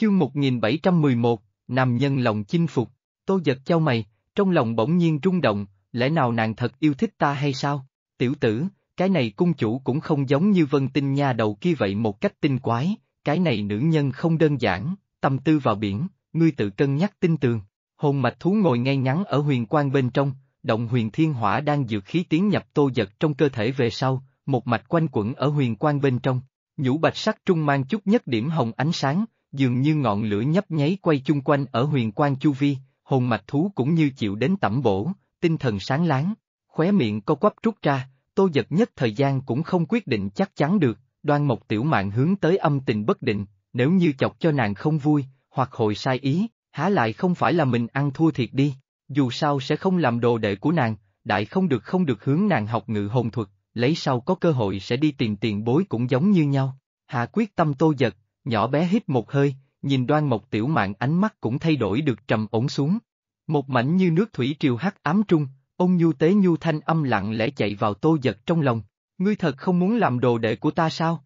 Chương 1711, Nam nhân lòng chinh phục, tô giật trao mày, trong lòng bỗng nhiên rung động, lẽ nào nàng thật yêu thích ta hay sao? Tiểu tử, cái này cung chủ cũng không giống như vân tinh nha đầu kia vậy một cách tinh quái, cái này nữ nhân không đơn giản, tâm tư vào biển, ngươi tự cân nhắc tin tường. Hồn mạch thú ngồi ngay ngắn ở huyền quan bên trong, động huyền thiên hỏa đang dược khí tiến nhập tô giật trong cơ thể về sau, một mạch quanh quẩn ở huyền quan bên trong. Nhũ bạch sắc trung mang chút nhất điểm hồng ánh sáng, dường như ngọn lửa nhấp nháy quay chung quanh ở huyền quan chu vi, hồn mạch thú cũng như chịu đến tẩm bổ, tinh thần sáng láng, khóe miệng co quắp rút ra, tô giật nhất thời gian cũng không quyết định chắc chắn được, đoan mộc tiểu mạng hướng tới âm tình bất định, nếu như chọc cho nàng không vui, hoặc hồi sai ý, há lại không phải là mình ăn thua thiệt đi, dù sao sẽ không làm đồ đệ của nàng, đại không được không được hướng nàng học ngự hồn thuật, lấy sau có cơ hội sẽ đi tìm tiền bối cũng giống như nhau. Hạ quyết tâm tô giật, Nhỏ bé hít một hơi, nhìn đoan mộc tiểu mạng ánh mắt cũng thay đổi được trầm ổn xuống. Một mảnh như nước thủy triều hắc ám trung, ôn nhu tế nhu thanh âm lặng lẽ chạy vào tô giật trong lòng. Ngươi thật không muốn làm đồ đệ của ta sao?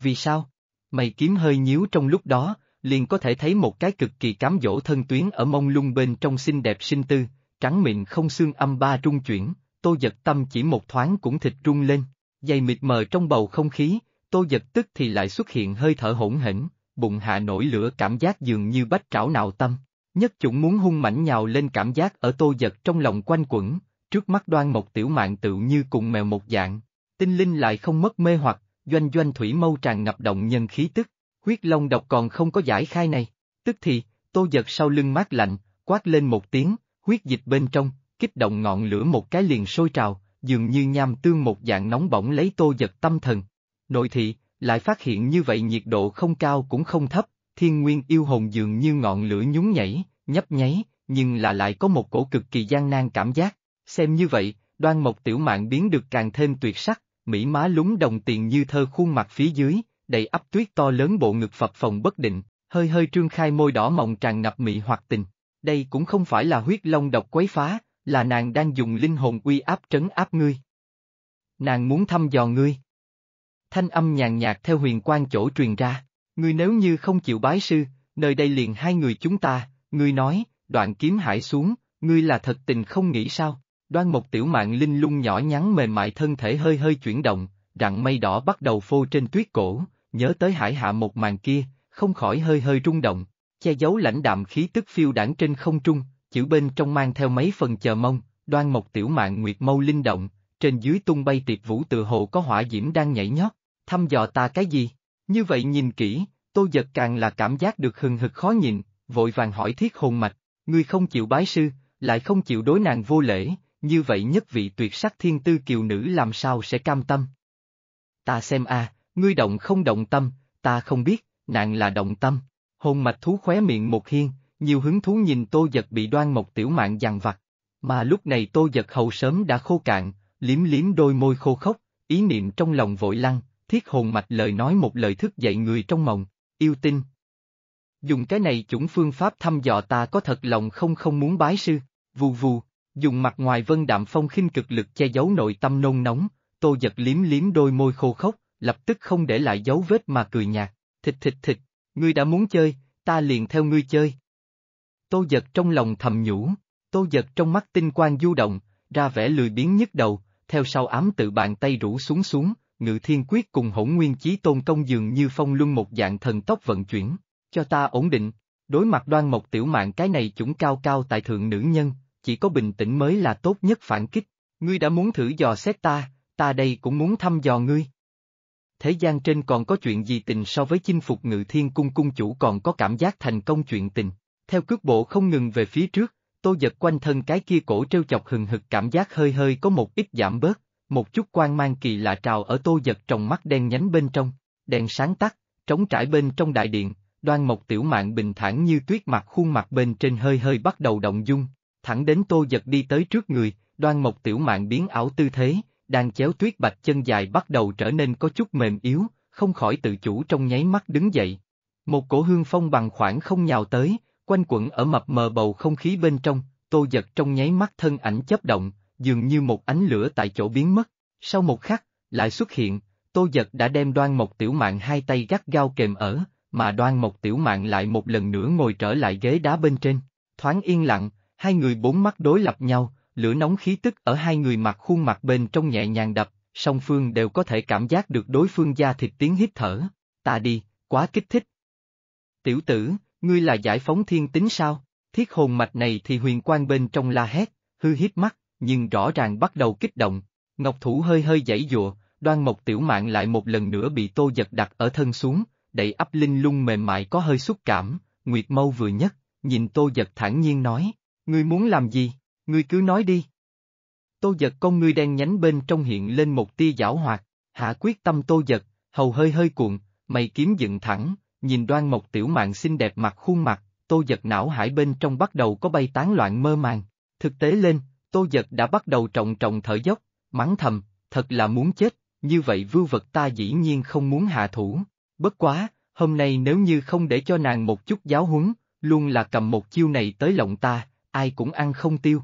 Vì sao? Mày kiếm hơi nhíu trong lúc đó, liền có thể thấy một cái cực kỳ cám dỗ thân tuyến ở mông lung bên trong xinh đẹp sinh tư, trắng mịn không xương âm ba trung chuyển, tô giật tâm chỉ một thoáng cũng thịt rung lên, dày mịt mờ trong bầu không khí, tô giật tức thì lại xuất hiện hơi thở hỗn hỉnh, bụng hạ nổi lửa cảm giác dường như bách trảo nạo tâm. Nhất chủng muốn hung mảnh nhào lên cảm giác ở tô giật trong lòng quanh quẩn, trước mắt đoan một tiểu mạng tự như cùng mèo một dạng. Tinh linh lại không mất mê hoặc, doanh doanh thủy mâu tràn ngập động nhân khí tức, huyết long độc còn không có giải khai này. Tức thì, tô giật sau lưng mát lạnh, quát lên một tiếng, huyết dịch bên trong, kích động ngọn lửa một cái liền sôi trào, dường như nham tương một dạng nóng bỏng lấy tô giật tâm thần, nội thị, lại phát hiện như vậy nhiệt độ không cao cũng không thấp, thiên nguyên yêu hồn dường như ngọn lửa nhún nhảy, nhấp nháy, nhưng là lại có một cổ cực kỳ gian nan cảm giác. Xem như vậy, đoan mộc tiểu mạng biến được càng thêm tuyệt sắc, mỹ má lúng đồng tiền như thơ khuôn mặt phía dưới, đầy ấp tuyết to lớn bộ ngực phập phòng bất định, hơi hơi trương khai môi đỏ mọng tràn ngập mị hoặc tình. Đây cũng không phải là huyết long độc quấy phá, là nàng đang dùng linh hồn uy áp trấn áp ngươi. Nàng muốn thăm dò ngươi thanh âm nhàn nhạt theo huyền quan chỗ truyền ra. Ngươi nếu như không chịu bái sư, nơi đây liền hai người chúng ta, ngươi nói, đoạn kiếm hải xuống, ngươi là thật tình không nghĩ sao. Đoan một tiểu mạng linh lung nhỏ nhắn mềm mại thân thể hơi hơi chuyển động, đặng mây đỏ bắt đầu phô trên tuyết cổ, nhớ tới hải hạ một màn kia, không khỏi hơi hơi rung động, che giấu lãnh đạm khí tức phiêu đảng trên không trung, chữ bên trong mang theo mấy phần chờ mong, đoan một tiểu mạng nguyệt mâu linh động, trên dưới tung bay tiệt vũ tự hồ có hỏa diễm đang nhảy nhót, thăm dò ta cái gì? Như vậy nhìn kỹ, tô giật càng là cảm giác được hừng hực khó nhịn, vội vàng hỏi thiết hồn mạch, ngươi không chịu bái sư, lại không chịu đối nàng vô lễ, như vậy nhất vị tuyệt sắc thiên tư kiều nữ làm sao sẽ cam tâm? Ta xem a, ngươi động không động tâm, ta không biết, nàng là động tâm. Hồn mạch thú khóe miệng một hiên, nhiều hứng thú nhìn tô giật bị đoan một tiểu mạng dằn vặt. Mà lúc này tô giật hầu sớm đã khô cạn, liếm liếm đôi môi khô khốc, ý niệm trong lòng vội lăng thiết hồn mạch lời nói một lời thức dậy người trong mộng, yêu tinh. Dùng cái này chủng phương pháp thăm dò ta có thật lòng không không muốn bái sư, vù vù, dùng mặt ngoài vân đạm phong khinh cực lực che giấu nội tâm nôn nóng, tô giật liếm liếm đôi môi khô khốc, lập tức không để lại dấu vết mà cười nhạt, thịt thịt thịt, ngươi đã muốn chơi, ta liền theo ngươi chơi. Tô giật trong lòng thầm nhủ, tô giật trong mắt tinh quang du động, ra vẻ lười biến nhức đầu, theo sau ám tự bàn tay rủ xuống xuống, ngự thiên quyết cùng hỗn nguyên chí tôn công dường như phong luân một dạng thần tốc vận chuyển, cho ta ổn định, đối mặt đoan mộc tiểu mạng cái này chủng cao cao tại thượng nữ nhân, chỉ có bình tĩnh mới là tốt nhất phản kích, ngươi đã muốn thử dò xét ta, ta đây cũng muốn thăm dò ngươi. Thế gian trên còn có chuyện gì tình so với chinh phục ngự thiên cung cung chủ còn có cảm giác thành công chuyện tình, theo cước bộ không ngừng về phía trước, tôi giật quanh thân cái kia cổ trêu chọc hừng hực cảm giác hơi hơi có một ít giảm bớt, một chút quan mang kỳ lạ trào ở tô giật trong mắt đen nhánh bên trong, đèn sáng tắt, trống trải bên trong đại điện, đoan một tiểu mạng bình thản như tuyết mặt khuôn mặt bên trên hơi hơi bắt đầu động dung, thẳng đến tô giật đi tới trước người, đoan một tiểu mạng biến ảo tư thế, đang chéo tuyết bạch chân dài bắt đầu trở nên có chút mềm yếu, không khỏi tự chủ trong nháy mắt đứng dậy. Một cổ hương phong bằng khoảng không nhào tới, quanh quẩn ở mập mờ bầu không khí bên trong, tô giật trong nháy mắt thân ảnh chấp động, dường như một ánh lửa tại chỗ biến mất. Sau một khắc, lại xuất hiện, Tô Giật đã đem đoan một tiểu mạng hai tay gắt gao kềm ở, mà đoan một tiểu mạng lại một lần nữa ngồi trở lại ghế đá bên trên. Thoáng yên lặng, hai người bốn mắt đối lập nhau, lửa nóng khí tức ở hai người mặt khuôn mặt bên trong nhẹ nhàng đập, song phương đều có thể cảm giác được đối phương da thịt tiếng hít thở. Ta đi, quá kích thích. Tiểu tử, ngươi là giải phóng thiên tính sao? Thiết hồn mạch này thì huyền quan bên trong la hét, hư hít mắt, nhưng rõ ràng bắt đầu kích động. Ngọc Thủ hơi hơi giãy dụa, đoan mộc tiểu Mạn lại một lần nữa bị tô giật đặt ở thân xuống, đẩy ấp linh lung mềm mại có hơi xúc cảm, Nguyệt Mâu vừa nhất, nhìn tô giật thản nhiên nói, ngươi muốn làm gì, ngươi cứ nói đi. Tô giật con ngươi đen nhánh bên trong hiện lên một tia giảo hoạt, hạ quyết tâm tô giật, hầu hơi hơi cuộn, mày kiếm dựng thẳng, nhìn đoan mộc tiểu Mạn xinh đẹp mặt khuôn mặt, tô giật não hải bên trong bắt đầu có bay tán loạn mơ màng, thực tế lên, Tô Giật đã bắt đầu trọng trọng thở dốc, mắng thầm, thật là muốn chết, như vậy vưu vật ta dĩ nhiên không muốn hạ thủ. Bất quá, hôm nay nếu như không để cho nàng một chút giáo huấn, luôn là cầm một chiêu này tới lộng ta, ai cũng ăn không tiêu.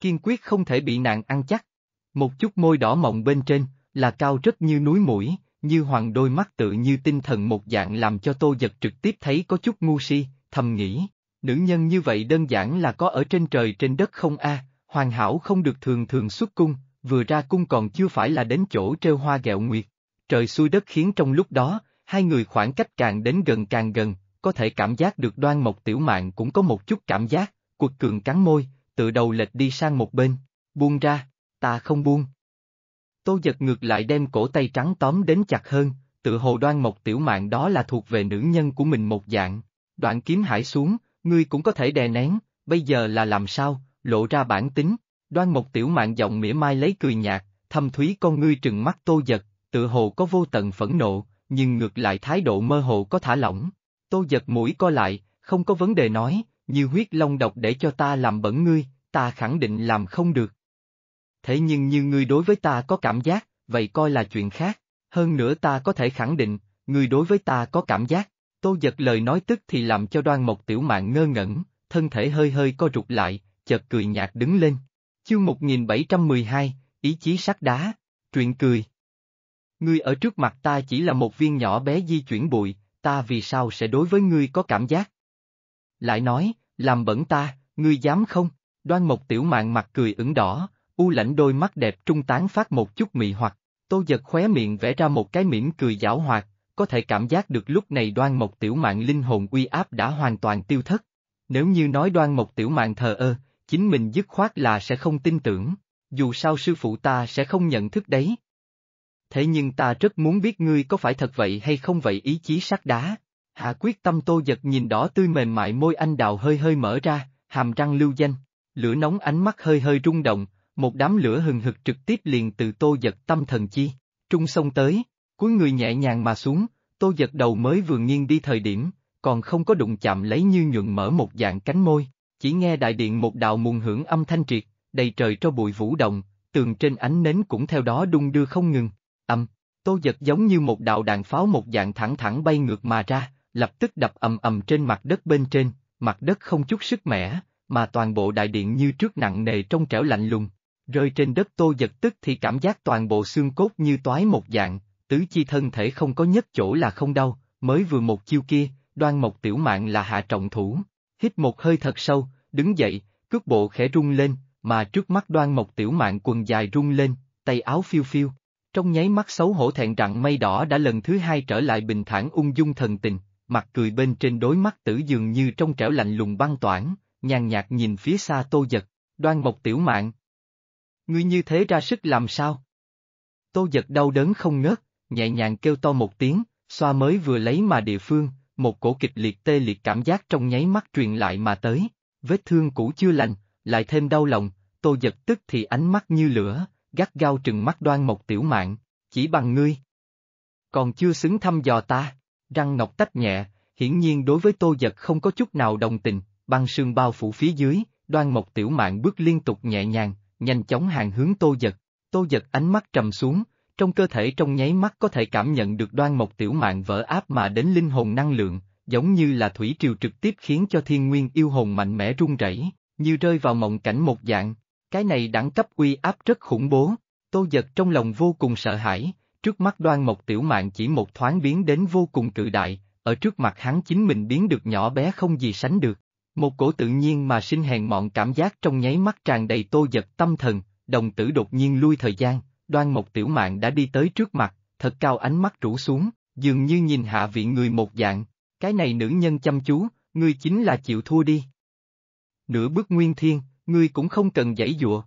Kiên quyết không thể bị nàng ăn chắc. Một chút môi đỏ mọng bên trên, là cao rất như núi mũi, như hoàng đôi mắt tự như tinh thần một dạng làm cho tô giật trực tiếp thấy có chút ngu si, thầm nghĩ, nữ nhân như vậy đơn giản là có ở trên trời trên đất không a Hoàn hảo không được thường thường xuất cung, vừa ra cung còn chưa phải là đến chỗ trêu hoa gẹo nguyệt. Trời xuôi đất khiến trong lúc đó, hai người khoảng cách càng đến gần càng gần, có thể cảm giác được đoan mộc tiểu mạng cũng có một chút cảm giác, Cuộc cường cắn môi, tự đầu lệch đi sang một bên, buông ra, ta không buông. Tô giật ngược lại đem cổ tay trắng tóm đến chặt hơn, tự hồ đoan mộc tiểu mạng đó là thuộc về nữ nhân của mình một dạng, đoạn kiếm hải xuống, ngươi cũng có thể đè nén, bây giờ là làm sao, lộ ra bản tính, đoan một tiểu mạng giọng mỉa mai lấy cười nhạt, thâm thúy con ngươi trừng mắt tô giật, tự hồ có vô tận phẫn nộ, nhưng ngược lại thái độ mơ hồ có thả lỏng. Tô giật mũi co lại, không có vấn đề nói, như huyết long độc để cho ta làm bẩn ngươi, ta khẳng định làm không được. Thế nhưng như ngươi đối với ta có cảm giác, vậy coi là chuyện khác, hơn nữa ta có thể khẳng định, ngươi đối với ta có cảm giác. Tô giật lời nói tức thì làm cho đoan một tiểu mạng ngơ ngẩn, thân thể hơi hơi co rụt lại, chợt cười nhạt đứng lên. Chương 1712, ý chí sắt đá, truyện cười. Ngươi ở trước mặt ta chỉ là một viên nhỏ bé di chuyển bụi, ta vì sao sẽ đối với ngươi có cảm giác? Lại nói, làm bẩn ta, ngươi dám không? Đoan Mộc Tiểu Mạn mặt cười ửng đỏ, u lãnh đôi mắt đẹp trung tán phát một chút mị hoặc, Tô Giật khóe miệng vẽ ra một cái mỉm cười giảo hoạt, có thể cảm giác được lúc này Đoan Mộc Tiểu Mạn linh hồn uy áp đã hoàn toàn tiêu thất. Nếu như nói Đoan Mộc Tiểu Mạn thờ ơ, chính mình dứt khoát là sẽ không tin tưởng, dù sao sư phụ ta sẽ không nhận thức đấy. Thế nhưng ta rất muốn biết ngươi có phải thật vậy hay không vậy ý chí sắt đá. Hạ quyết tâm tô giật nhìn đỏ tươi mềm mại môi anh đào hơi hơi mở ra, hàm răng lưu danh, lửa nóng ánh mắt hơi hơi rung động, một đám lửa hừng hực trực tiếp liền từ tô giật tâm thần chi, trung sông tới, cuối người nhẹ nhàng mà xuống, tô giật đầu mới vừa nghiêng đi thời điểm, còn không có đụng chạm lấy như nhuận mở một dạng cánh môi chỉ nghe đại điện một đạo mùng hưởng âm thanh triệt, đầy trời cho bụi vũ động, tường trên ánh nến cũng theo đó đung đưa không ngừng, âm, tô giật giống như một đạo đạn pháo một dạng thẳng thẳng bay ngược mà ra, lập tức đập ầm ầm trên mặt đất bên trên, mặt đất không chút sức mẻ, mà toàn bộ đại điện như trước nặng nề trong trẻo lạnh lùng. Rơi trên đất tô giật tức thì cảm giác toàn bộ xương cốt như toái một dạng, tứ chi thân thể không có nhất chỗ là không đau, mới vừa một chiêu kia, đoan mộc tiểu mạng là hạ trọng thủ, hít một hơi thật sâu, đứng dậy, cước bộ khẽ rung lên, mà trước mắt đoan mộc tiểu mạn quần dài rung lên, tay áo phiêu phiêu. Trong nháy mắt xấu hổ thẹn rằng mây đỏ đã lần thứ hai trở lại bình thản ung dung thần tình, mặt cười bên trên đối mắt tử dường như trong trẻo lạnh lùng băng toản, nhàn nhạt nhìn phía xa tô giật, đoan mộc tiểu mạn. Ngươi như thế ra sức làm sao? Tô giật đau đớn không ngớt, nhẹ nhàng kêu to một tiếng, xoa mới vừa lấy mà địa phương, một cổ kịch liệt tê liệt cảm giác trong nháy mắt truyền lại mà tới, vết thương cũ chưa lành, lại thêm đau lòng, tô giật tức thì ánh mắt như lửa, gắt gao trừng mắt đoan một tiểu mạng, chỉ bằng ngươi. Còn chưa xứng thăm dò ta, răng ngọc tách nhẹ, hiển nhiên đối với tô giật không có chút nào đồng tình, băng sương bao phủ phía dưới, đoan một tiểu mạng bước liên tục nhẹ nhàng, nhanh chóng hàng hướng tô giật, tô giật ánh mắt trầm xuống, trong cơ thể trong nháy mắt có thể cảm nhận được đoan mộc tiểu mạng vỡ áp mà đến linh hồn năng lượng, giống như là thủy triều trực tiếp khiến cho thiên nguyên yêu hồn mạnh mẽ run rẩy, như rơi vào mộng cảnh một dạng. Cái này đẳng cấp uy áp rất khủng bố, tô giật trong lòng vô cùng sợ hãi, trước mắt đoan mộc tiểu mạng chỉ một thoáng biến đến vô cùng cự đại, ở trước mặt hắn chính mình biến được nhỏ bé không gì sánh được. Một cổ tự nhiên mà sinh hèn mọn cảm giác trong nháy mắt tràn đầy tô giật tâm thần, đồng tử đột nhiên lui thời gian, đoan một tiểu mạng đã đi tới trước mặt, thật cao ánh mắt rủ xuống, dường như nhìn hạ vị người một dạng, cái này nữ nhân chăm chú, ngươi chính là chịu thua đi. Nửa bước nguyên thiên, ngươi cũng không cần giải dụa.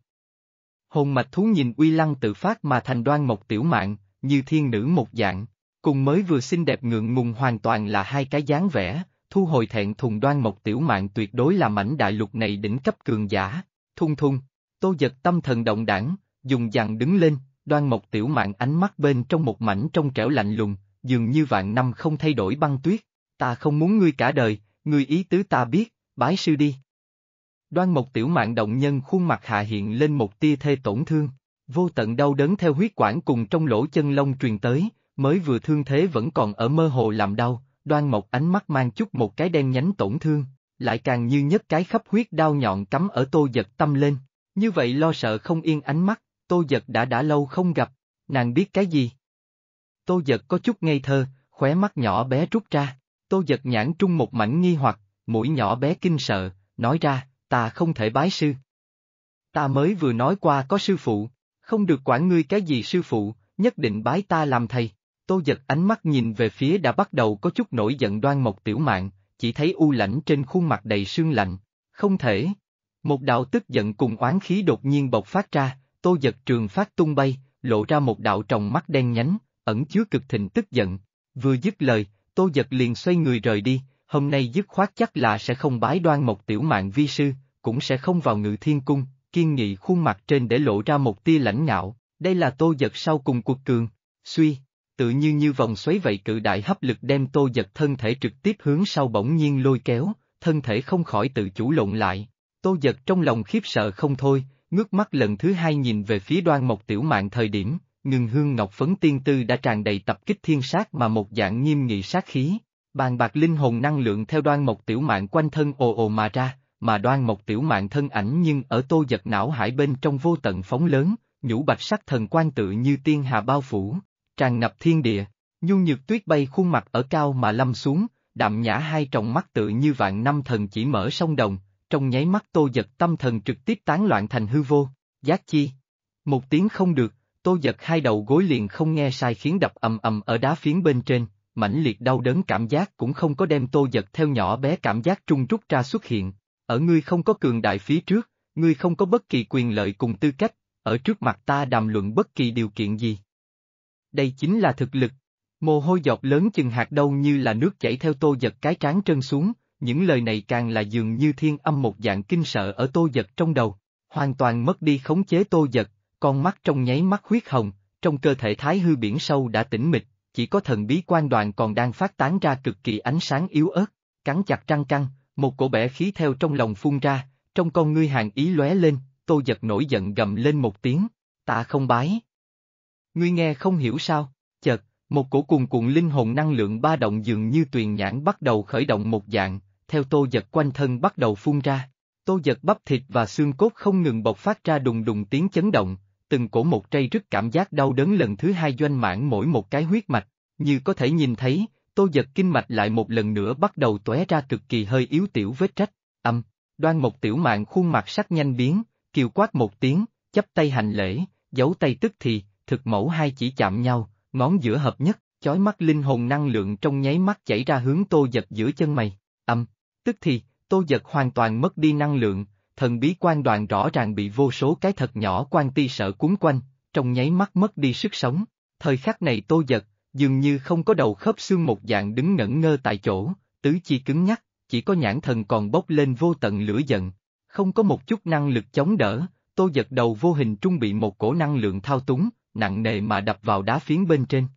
Hồn mạch thú nhìn uy lăng tự phát mà thành đoan một tiểu mạng, như thiên nữ một dạng, cùng mới vừa xinh đẹp ngượng ngùng hoàn toàn là hai cái dáng vẻ, thu hồi thẹn thùng đoan một tiểu mạng tuyệt đối là mảnh đại lục này đỉnh cấp cường giả, thung thung, tô giật tâm thần động đảng, dùng dằn đứng lên, đoan mộc tiểu mạng ánh mắt bên trong một mảnh trong trẻo lạnh lùng, dường như vạn năm không thay đổi băng tuyết, ta không muốn ngươi cả đời, ngươi ý tứ ta biết, bái sư đi. Đoan mộc tiểu mạng động nhân khuôn mặt hạ hiện lên một tia thê tổn thương, vô tận đau đớn theo huyết quản cùng trong lỗ chân lông truyền tới, mới vừa thương thế vẫn còn ở mơ hồ làm đau, đoan mộc ánh mắt mang chút một cái đen nhánh tổn thương, lại càng như nhất cái khắp huyết đau nhọn cắm ở tô giật tâm lên, như vậy lo sợ không yên ánh mắt, Tô Giật đã đã lâu không gặp, nàng biết cái gì? Tô Giật có chút ngây thơ, khóe mắt nhỏ bé rút ra, Tô Giật nhãn trung một mảnh nghi hoặc, mũi nhỏ bé kinh sợ, nói ra, ta không thể bái sư. Ta mới vừa nói qua có sư phụ, không được quản ngươi cái gì sư phụ, nhất định bái ta làm thầy. Tô giật ánh mắt nhìn về phía đã bắt đầu có chút nổi giận đoan mộc tiểu mạng, chỉ thấy u lãnh trên khuôn mặt đầy sương lạnh. Không thể. Một đạo tức giận cùng oán khí đột nhiên bộc phát ra, tô giật trường phát tung bay, lộ ra một đạo trồng mắt đen nhánh, ẩn chứa cực thịnh tức giận. Vừa dứt lời, tô giật liền xoay người rời đi, hôm nay dứt khoát chắc là sẽ không bái đoan một tiểu mạng vi sư, cũng sẽ không vào ngự thiên cung, kiên nghị khuôn mặt trên để lộ ra một tia lãnh ngạo, đây là tô giật sau cùng cuộc cường, suy, tự như như vòng xoáy vậy cự đại hấp lực đem tô giật thân thể trực tiếp hướng sau bỗng nhiên lôi kéo, thân thể không khỏi tự chủ lộn lại, tô giật trong lòng khiếp sợ không thôi, ngước mắt lần thứ hai nhìn về phía đoan mộc tiểu mạng thời điểm, ngừng hương ngọc phấn tiên tư đã tràn đầy tập kích thiên sát mà một dạng nghiêm nghị sát khí. Bàn bạc linh hồn năng lượng theo đoan mộc tiểu mạng quanh thân ồ ồ mà ra, mà đoan mộc tiểu mạng thân ảnh nhưng ở tô giật não hải bên trong vô tận phóng lớn, nhũ bạch sắc thần quan tự như tiên hà bao phủ, tràn ngập thiên địa, nhu nhược tuyết bay khuôn mặt ở cao mà lâm xuống, đạm nhã hai tròng mắt tự như vạn năm thần chỉ mở sông đồng, trong nháy mắt tô giật tâm thần trực tiếp tán loạn thành hư vô, giác chi. Một tiếng không được, tô giật hai đầu gối liền không nghe sai khiến đập ầm ầm ở đá phiến bên trên, mãnh liệt đau đớn cảm giác cũng không có đem tô giật theo nhỏ bé cảm giác trung rút ra xuất hiện, ở ngươi không có cường đại phía trước, ngươi không có bất kỳ quyền lợi cùng tư cách, ở trước mặt ta đàm luận bất kỳ điều kiện gì. Đây chính là thực lực. Mồ hôi giọt lớn chừng hạt đâu như là nước chảy theo tô giật cái trán trơn xuống, những lời này càng là dường như thiên âm một dạng kinh sợ ở tô giật trong đầu, hoàn toàn mất đi khống chế tô giật, con mắt trong nháy mắt huyết hồng, trong cơ thể thái hư biển sâu đã tĩnh mịch, chỉ có thần bí quan đoàn còn đang phát tán ra cực kỳ ánh sáng yếu ớt, cắn chặt răng căng, một cổ bẻ khí theo trong lòng phun ra, trong con ngươi hàng ý lóe lên, tô giật nổi giận gầm lên một tiếng, ta không bái. Ngươi nghe không hiểu sao, chợt, một cổ cuồn cuộn linh hồn năng lượng ba động dường như tuyền nhãn bắt đầu khởi động một dạng, theo tô giật quanh thân bắt đầu phun ra. Tô giật bắp thịt và xương cốt không ngừng bộc phát ra đùng đùng tiếng chấn động, từng cổ một trây rứt cảm giác đau đớn lần thứ hai doanh mãn mỗi một cái huyết mạch, như có thể nhìn thấy, tô giật kinh mạch lại một lần nữa bắt đầu tóe ra cực kỳ hơi yếu tiểu vết trách, âm, đoan một tiểu mạng khuôn mặt sắc nhanh biến, kiều quát một tiếng, chấp tay hành lễ, giấu tay tức thì, thực mẫu hai chỉ chạm nhau, ngón giữa hợp nhất, chói mắt linh hồn năng lượng trong nháy mắt chảy ra hướng tô giật giữa chân mày, âm, Tức thì, tô giật hoàn toàn mất đi năng lượng, thần bí quan đoàn rõ ràng bị vô số cái thật nhỏ quan ti sợ cuốn quanh, trong nháy mắt mất đi sức sống. Thời khắc này tô giật, dường như không có đầu khớp xương một dạng đứng ngẩn ngơ tại chỗ, tứ chi cứng nhắc, chỉ có nhãn thần còn bốc lên vô tận lửa giận. Không có một chút năng lực chống đỡ, tô giật đầu vô hình trung bị một cổ năng lượng thao túng, nặng nề mà đập vào đá phiến bên trên.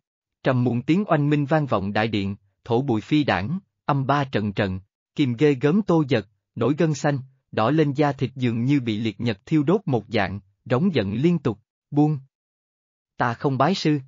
Trầm muộn tiếng oanh minh vang vọng đại điện, thổ bụi phi đảng, âm ba trận trận, kìm ghê gớm tô giật, nổi gân xanh, đỏ lên da thịt dường như bị liệt nhật thiêu đốt một dạng, rống giận liên tục, buông. Ta không bái sư.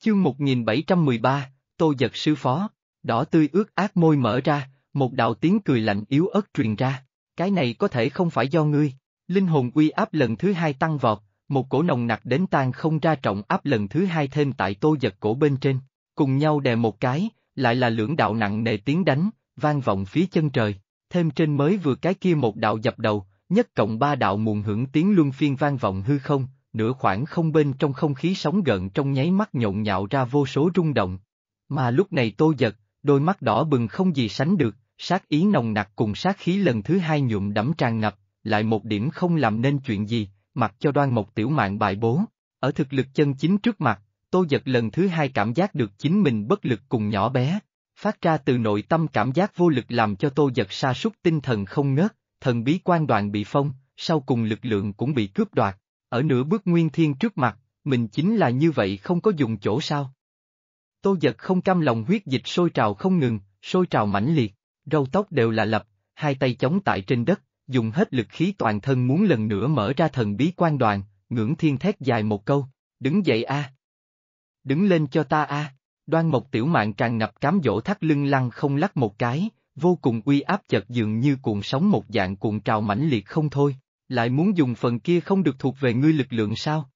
Chương 1713, tô giật sư phó, đỏ tươi ướt ác môi mở ra, một đạo tiếng cười lạnh yếu ớt truyền ra, cái này có thể không phải do ngươi. Linh hồn uy áp lần thứ hai tăng vọt, một cổ nồng nặc đến tan không ra trọng áp lần thứ hai thêm tại tô giật cổ bên trên, cùng nhau đè một cái, lại là lưỡng đạo nặng nề tiếng đánh, vang vọng phía chân trời. Thêm trên mới vừa cái kia một đạo dập đầu, nhất cộng ba đạo muộn hưởng tiếng luân phiên vang vọng hư không, nửa khoảng không bên trong không khí sóng gần trong nháy mắt nhộn nhạo ra vô số rung động. Mà lúc này tô giật, đôi mắt đỏ bừng không gì sánh được, sát ý nồng nặc cùng sát khí lần thứ hai nhuộm đẫm tràn ngập, lại một điểm không làm nên chuyện gì, mặc cho đoan một tiểu mạng bại bố. Ở thực lực chân chính trước mặt, tô giật lần thứ hai cảm giác được chính mình bất lực cùng nhỏ bé, phát ra từ nội tâm cảm giác vô lực làm cho tô giật sa sút tinh thần không ngớt, thần bí quan đoạn bị phong, sau cùng lực lượng cũng bị cướp đoạt, ở nửa bước nguyên thiên trước mặt, mình chính là như vậy không có dùng chỗ sao. Tô giật không cam lòng huyết dịch sôi trào không ngừng, sôi trào mãnh liệt, râu tóc đều là lập, hai tay chống tại trên đất, dùng hết lực khí toàn thân muốn lần nữa mở ra thần bí quan đoàn, ngưỡng thiên thét dài một câu, đứng dậy a Đứng lên cho ta a đoan mộc tiểu mạng tràn ngập cám dỗ thắt lưng lăng không lắc một cái, vô cùng uy áp chật dường như cuộn sóng một dạng cuộn trào mãnh liệt không thôi, lại muốn dùng phần kia không được thuộc về ngươi lực lượng sao?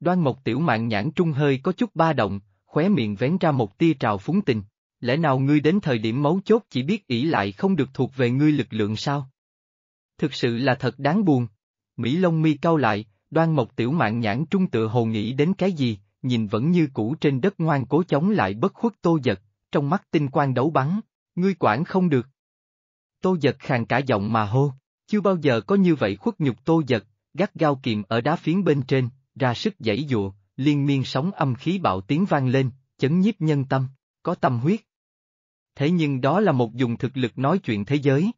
Đoan mộc tiểu mạng nhãn trung hơi có chút ba động, khóe miệng vén ra một tia trào phúng tình, lẽ nào ngươi đến thời điểm máu chốt chỉ biết ỷ lại không được thuộc về ngươi lực lượng sao? Thực sự là thật đáng buồn. Mỹ Long mi cau lại, đoan mộc tiểu mạng nhãn trung tựa hồ nghĩ đến cái gì, nhìn vẫn như cũ trên đất ngoan cố chống lại bất khuất tô giật, trong mắt tinh quang đấu bắn, ngươi quản không được. Tô giật khàn cả giọng mà hô, chưa bao giờ có như vậy khuất nhục tô giật, gắt gao kiềm ở đá phiến bên trên, ra sức dãy dụa, liên miên sóng âm khí bạo tiếng vang lên, chấn nhiếp nhân tâm, có tâm huyết. Thế nhưng đó là một dùng thực lực nói chuyện thế giới.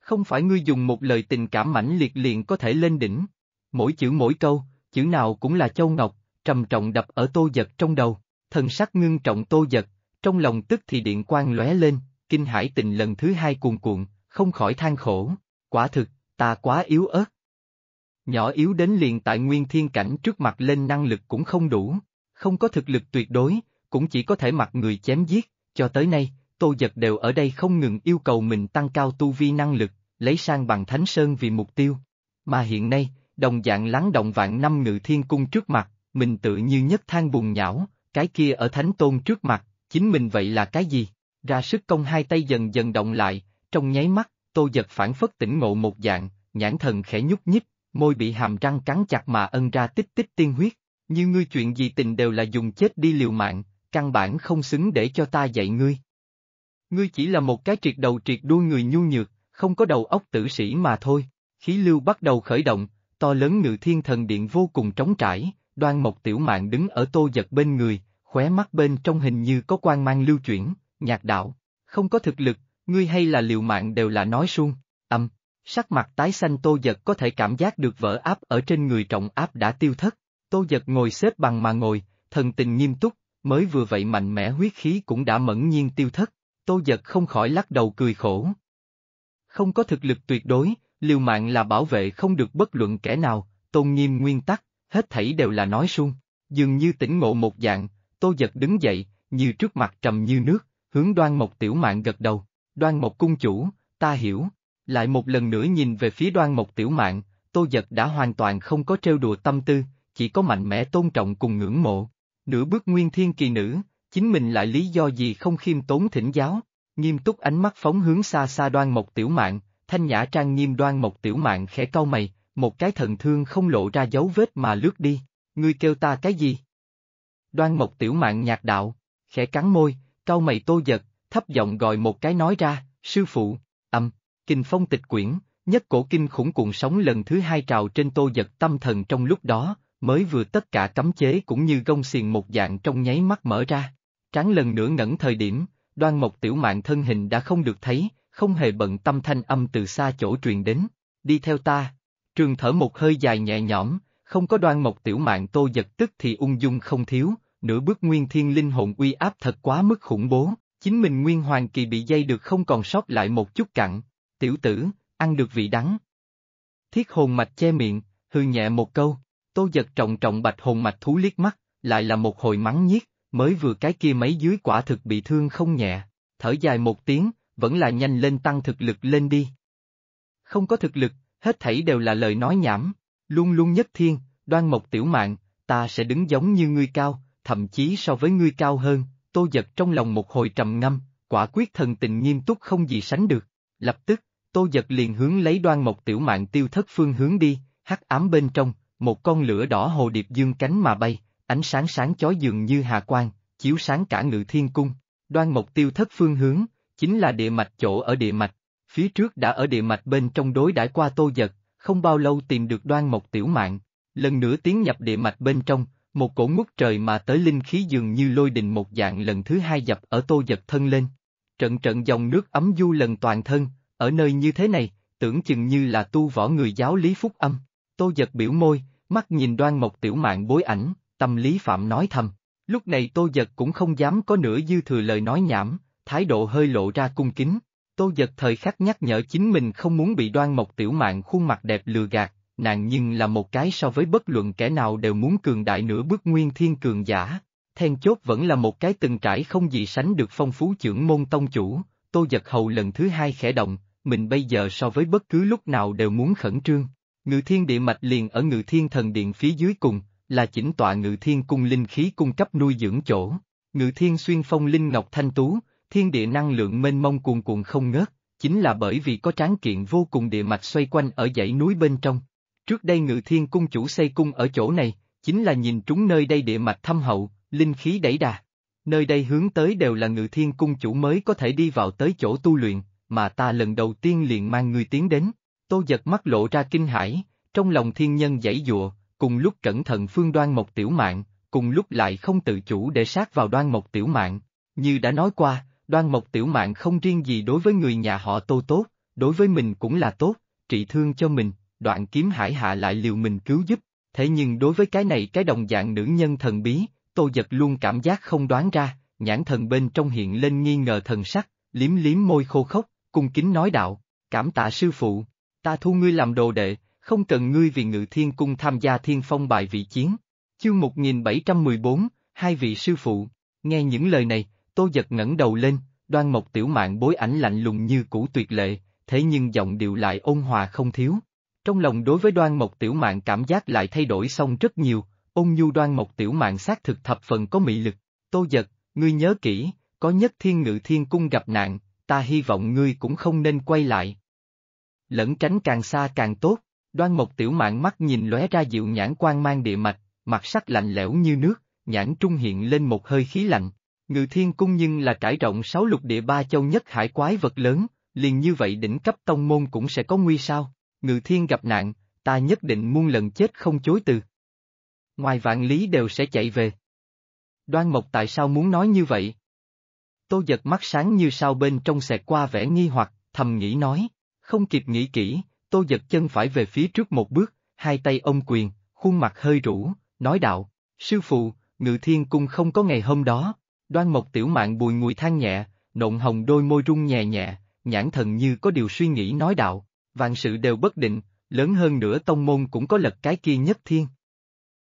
Không phải ngươi dùng một lời tình cảm mãnh liệt liền có thể lên đỉnh. Mỗi chữ mỗi câu, chữ nào cũng là châu ngọc, trầm trọng đập ở tô giật trong đầu, thần sắc ngưng trọng tô giật, trong lòng tức thì điện quang lóe lên, kinh hải tình lần thứ hai cuồn cuộn, không khỏi than khổ, quả thực, ta quá yếu ớt. Nhỏ yếu đến liền tại nguyên thiên cảnh trước mặt lên năng lực cũng không đủ, không có thực lực tuyệt đối, cũng chỉ có thể mặc người chém giết, cho tới nay, tô giật đều ở đây không ngừng yêu cầu mình tăng cao tu vi năng lực, lấy sang bằng thánh sơn vì mục tiêu. Mà hiện nay, đồng dạng lắng động vạn năm ngự thiên cung trước mặt, mình tự như nhất thang bùn nhão, cái kia ở thánh tôn trước mặt, chính mình vậy là cái gì? Ra sức công hai tay dần dần động lại, trong nháy mắt, tô giật phản phất tỉnh ngộ một dạng, nhãn thần khẽ nhúc nhích, môi bị hàm răng cắn chặt mà ân ra tích tích tiên huyết, như ngươi chuyện gì tình đều là dùng chết đi liều mạng, căn bản không xứng để cho ta dạy ngươi. Ngươi chỉ là một cái triệt đầu triệt đuôi người nhu nhược, không có đầu óc tử sĩ mà thôi, khí lưu bắt đầu khởi động, to lớn ngự thiên thần điện vô cùng trống trải, đoan Mộc tiểu mạng đứng ở tô giật bên người, khóe mắt bên trong hình như có quan mang lưu chuyển, nhạc đạo, không có thực lực, ngươi hay là liều mạng đều là nói suông, âm, sắc mặt tái xanh tô giật có thể cảm giác được vỡ áp ở trên người trọng áp đã tiêu thất, tô giật ngồi xếp bằng mà ngồi, thần tình nghiêm túc, mới vừa vậy mạnh mẽ huyết khí cũng đã mẫn nhiên tiêu thất, tô giật không khỏi lắc đầu cười khổ. Không có thực lực tuyệt đối, liều mạng là bảo vệ không được bất luận kẻ nào, tôn nghiêm nguyên tắc, hết thảy đều là nói suông. Dường như tỉnh ngộ một dạng, tô giật đứng dậy, như trước mặt trầm như nước, hướng đoan Mộc tiểu mạng gật đầu, đoan Mộc cung chủ, ta hiểu. Lại một lần nữa nhìn về phía đoan Mộc tiểu mạng, tô giật đã hoàn toàn không có trêu đùa tâm tư, chỉ có mạnh mẽ tôn trọng cùng ngưỡng mộ. Nửa bước nguyên thiên kỳ nữ, chính mình lại lý do gì không khiêm tốn thỉnh giáo, nghiêm túc ánh mắt phóng hướng xa xa đoan Mộc tiểu mạng, thanh nhã trang nghiêm đoan Mộc tiểu mạng khẽ cau mày, một cái thần thương không lộ ra dấu vết mà lướt đi, ngươi kêu ta cái gì? Đoan Mộc Tiểu Mạn nhạc đạo, khẽ cắn môi, cau mày tô giật, thấp giọng gọi một cái nói ra, sư phụ, âm, kinh phong tịch quyển, nhất cổ kinh khủng cuộn sống lần thứ hai trào trên tô giật tâm thần trong lúc đó, mới vừa tất cả cấm chế cũng như gông xiềng một dạng trong nháy mắt mở ra. Tráng lần nữa ngẩn thời điểm, đoan mộc tiểu mạng thân hình đã không được thấy, không hề bận tâm thanh âm từ xa chỗ truyền đến, đi theo ta. Trường thở một hơi dài nhẹ nhõm, không có đoan mộc tiểu mạng tô giật tức thì ung dung không thiếu, nửa bước nguyên thiên linh hồn uy áp thật quá mức khủng bố, chính mình nguyên hoàng kỳ bị dây được không còn sót lại một chút cặn, tiểu tử, ăn được vị đắng. Thiết hồn mạch che miệng, hư nhẹ một câu, tô giật trọng trọng bạch hồn mạch thú liếc mắt, lại là một hồi mắng nhiếc, mới vừa cái kia mấy dưới quả thực bị thương không nhẹ, thở dài một tiếng, vẫn là nhanh lên tăng thực lực lên đi. Không có thực lực, hết thảy đều là lời nói nhảm, luôn luôn nhất thiên, đoan mộc tiểu mạng, ta sẽ đứng giống như ngươi cao, thậm chí so với ngươi cao hơn, tô giật trong lòng một hồi trầm ngâm, quả quyết thần tình nghiêm túc không gì sánh được, lập tức, tô giật liền hướng lấy đoan mộc tiểu mạng tiêu thất phương hướng đi, hắc ám bên trong, một con lửa đỏ hồ điệp dương cánh mà bay, ánh sáng sáng chói dường như hà quang, chiếu sáng cả ngự thiên cung, đoan mộc tiêu thất phương hướng, chính là địa mạch chỗ ở địa mạch, Phía trước đã ở địa mạch bên trong đối đãi qua tô giật, không bao lâu tìm được đoan một tiểu mạng, lần nữa tiến nhập địa mạch bên trong, một cổ ngút trời mà tới linh khí dường như lôi đình một dạng lần thứ hai dập ở tô giật thân lên. Trận trận dòng nước ấm du lần toàn thân, ở nơi như thế này, tưởng chừng như là tu võ người giáo lý phúc âm. Tô giật biểu môi, mắt nhìn đoan một tiểu mạng bối ảnh, tâm lý phạm nói thầm. Lúc này tô giật cũng không dám có nửa dư thừa lời nói nhảm, thái độ hơi lộ ra cung kính. Tô giật thời khắc nhắc nhở chính mình không muốn bị đoan mộc tiểu mạng khuôn mặt đẹp lừa gạt, nàng nhưng là một cái so với bất luận kẻ nào đều muốn cường đại nửa bước nguyên thiên cường giả. Then chốt vẫn là một cái từng trải không gì sánh được phong phú trưởng môn tông chủ, tô giật hầu lần thứ hai khẽ động, mình bây giờ so với bất cứ lúc nào đều muốn khẩn trương. Ngự thiên địa mạch liền ở ngự thiên thần điện phía dưới cùng, là chỉnh tọa ngự thiên cung linh khí cung cấp nuôi dưỡng chỗ. Ngự thiên xuyên phong linh ngọc thanh tú, thiên địa năng lượng mênh mông cuồn cuộn không ngớt, chính là bởi vì có tráng kiện vô cùng địa mạch xoay quanh ở dãy núi bên trong. Trước đây ngự thiên cung chủ xây cung ở chỗ này, chính là nhìn trúng nơi đây địa mạch thâm hậu, linh khí đẩy đà. Nơi đây hướng tới đều là ngự thiên cung chủ mới có thể đi vào tới chỗ tu luyện, mà ta lần đầu tiên liền mang người tiến đến. Tô giật mắt lộ ra kinh hãi, trong lòng thiên nhân dãy dụa, cùng lúc cẩn thận phương đoan một tiểu mạng, cùng lúc lại không tự chủ để sát vào đoan một tiểu mạng. Như đã nói qua, đoan mộc tiểu mạng không riêng gì đối với người nhà họ tô tốt, đối với mình cũng là tốt, trị thương cho mình, đoạn kiếm hải hạ lại liều mình cứu giúp, thế nhưng đối với cái này cái đồng dạng nữ nhân thần bí, tô giật luôn cảm giác không đoán ra, nhãn thần bên trong hiện lên nghi ngờ thần sắc, liếm liếm môi khô khốc, cung kính nói đạo, cảm tạ sư phụ, ta thu ngươi làm đồ đệ, không cần ngươi vì ngự thiên cung tham gia thiên phong bài vị chiến. Chương 1714, hai vị sư phụ, nghe những lời này, Tô giật ngẩng đầu lên, đoan mộc tiểu mạng bối ảnh lạnh lùng như cũ tuyệt lệ, thế nhưng giọng điệu lại ôn hòa không thiếu. Trong lòng đối với đoan mộc tiểu mạng cảm giác lại thay đổi xong rất nhiều, ôn nhu đoan mộc tiểu mạng xác thực thập phần có mị lực. Tô giật, ngươi nhớ kỹ, có nhất thiên ngự thiên cung gặp nạn, ta hy vọng ngươi cũng không nên quay lại. Lẫn tránh càng xa càng tốt, đoan mộc tiểu mạng mắt nhìn lóe ra dịu nhãn quan mang địa mạch, mặt sắc lạnh lẽo như nước, nhãn trung hiện lên một hơi khí lạnh. Ngự thiên cung nhưng là trải rộng sáu lục địa ba châu nhất hải quái vật lớn, liền như vậy đỉnh cấp tông môn cũng sẽ có nguy sao, ngự thiên gặp nạn, ta nhất định muôn lần chết không chối từ. Ngoài vạn lý đều sẽ chạy về. Đoan Mộc tại sao muốn nói như vậy? Tô giật mắt sáng như sao bên trong xẹt qua vẻ nghi hoặc, thầm nghĩ nói, không kịp nghĩ kỹ, tô giật chân phải về phía trước một bước, hai tay ông quyền, khuôn mặt hơi rũ, nói đạo, sư phụ, ngự thiên cung không có ngày hôm đó, Đoan Mộc Tiểu Mạn bùi ngùi than nhẹ, nộn hồng đôi môi rung nhẹ nhẹ, nhãn thần như có điều suy nghĩ nói đạo, vạn sự đều bất định, lớn hơn nữa tông môn cũng có lật cái kia nhất thiên.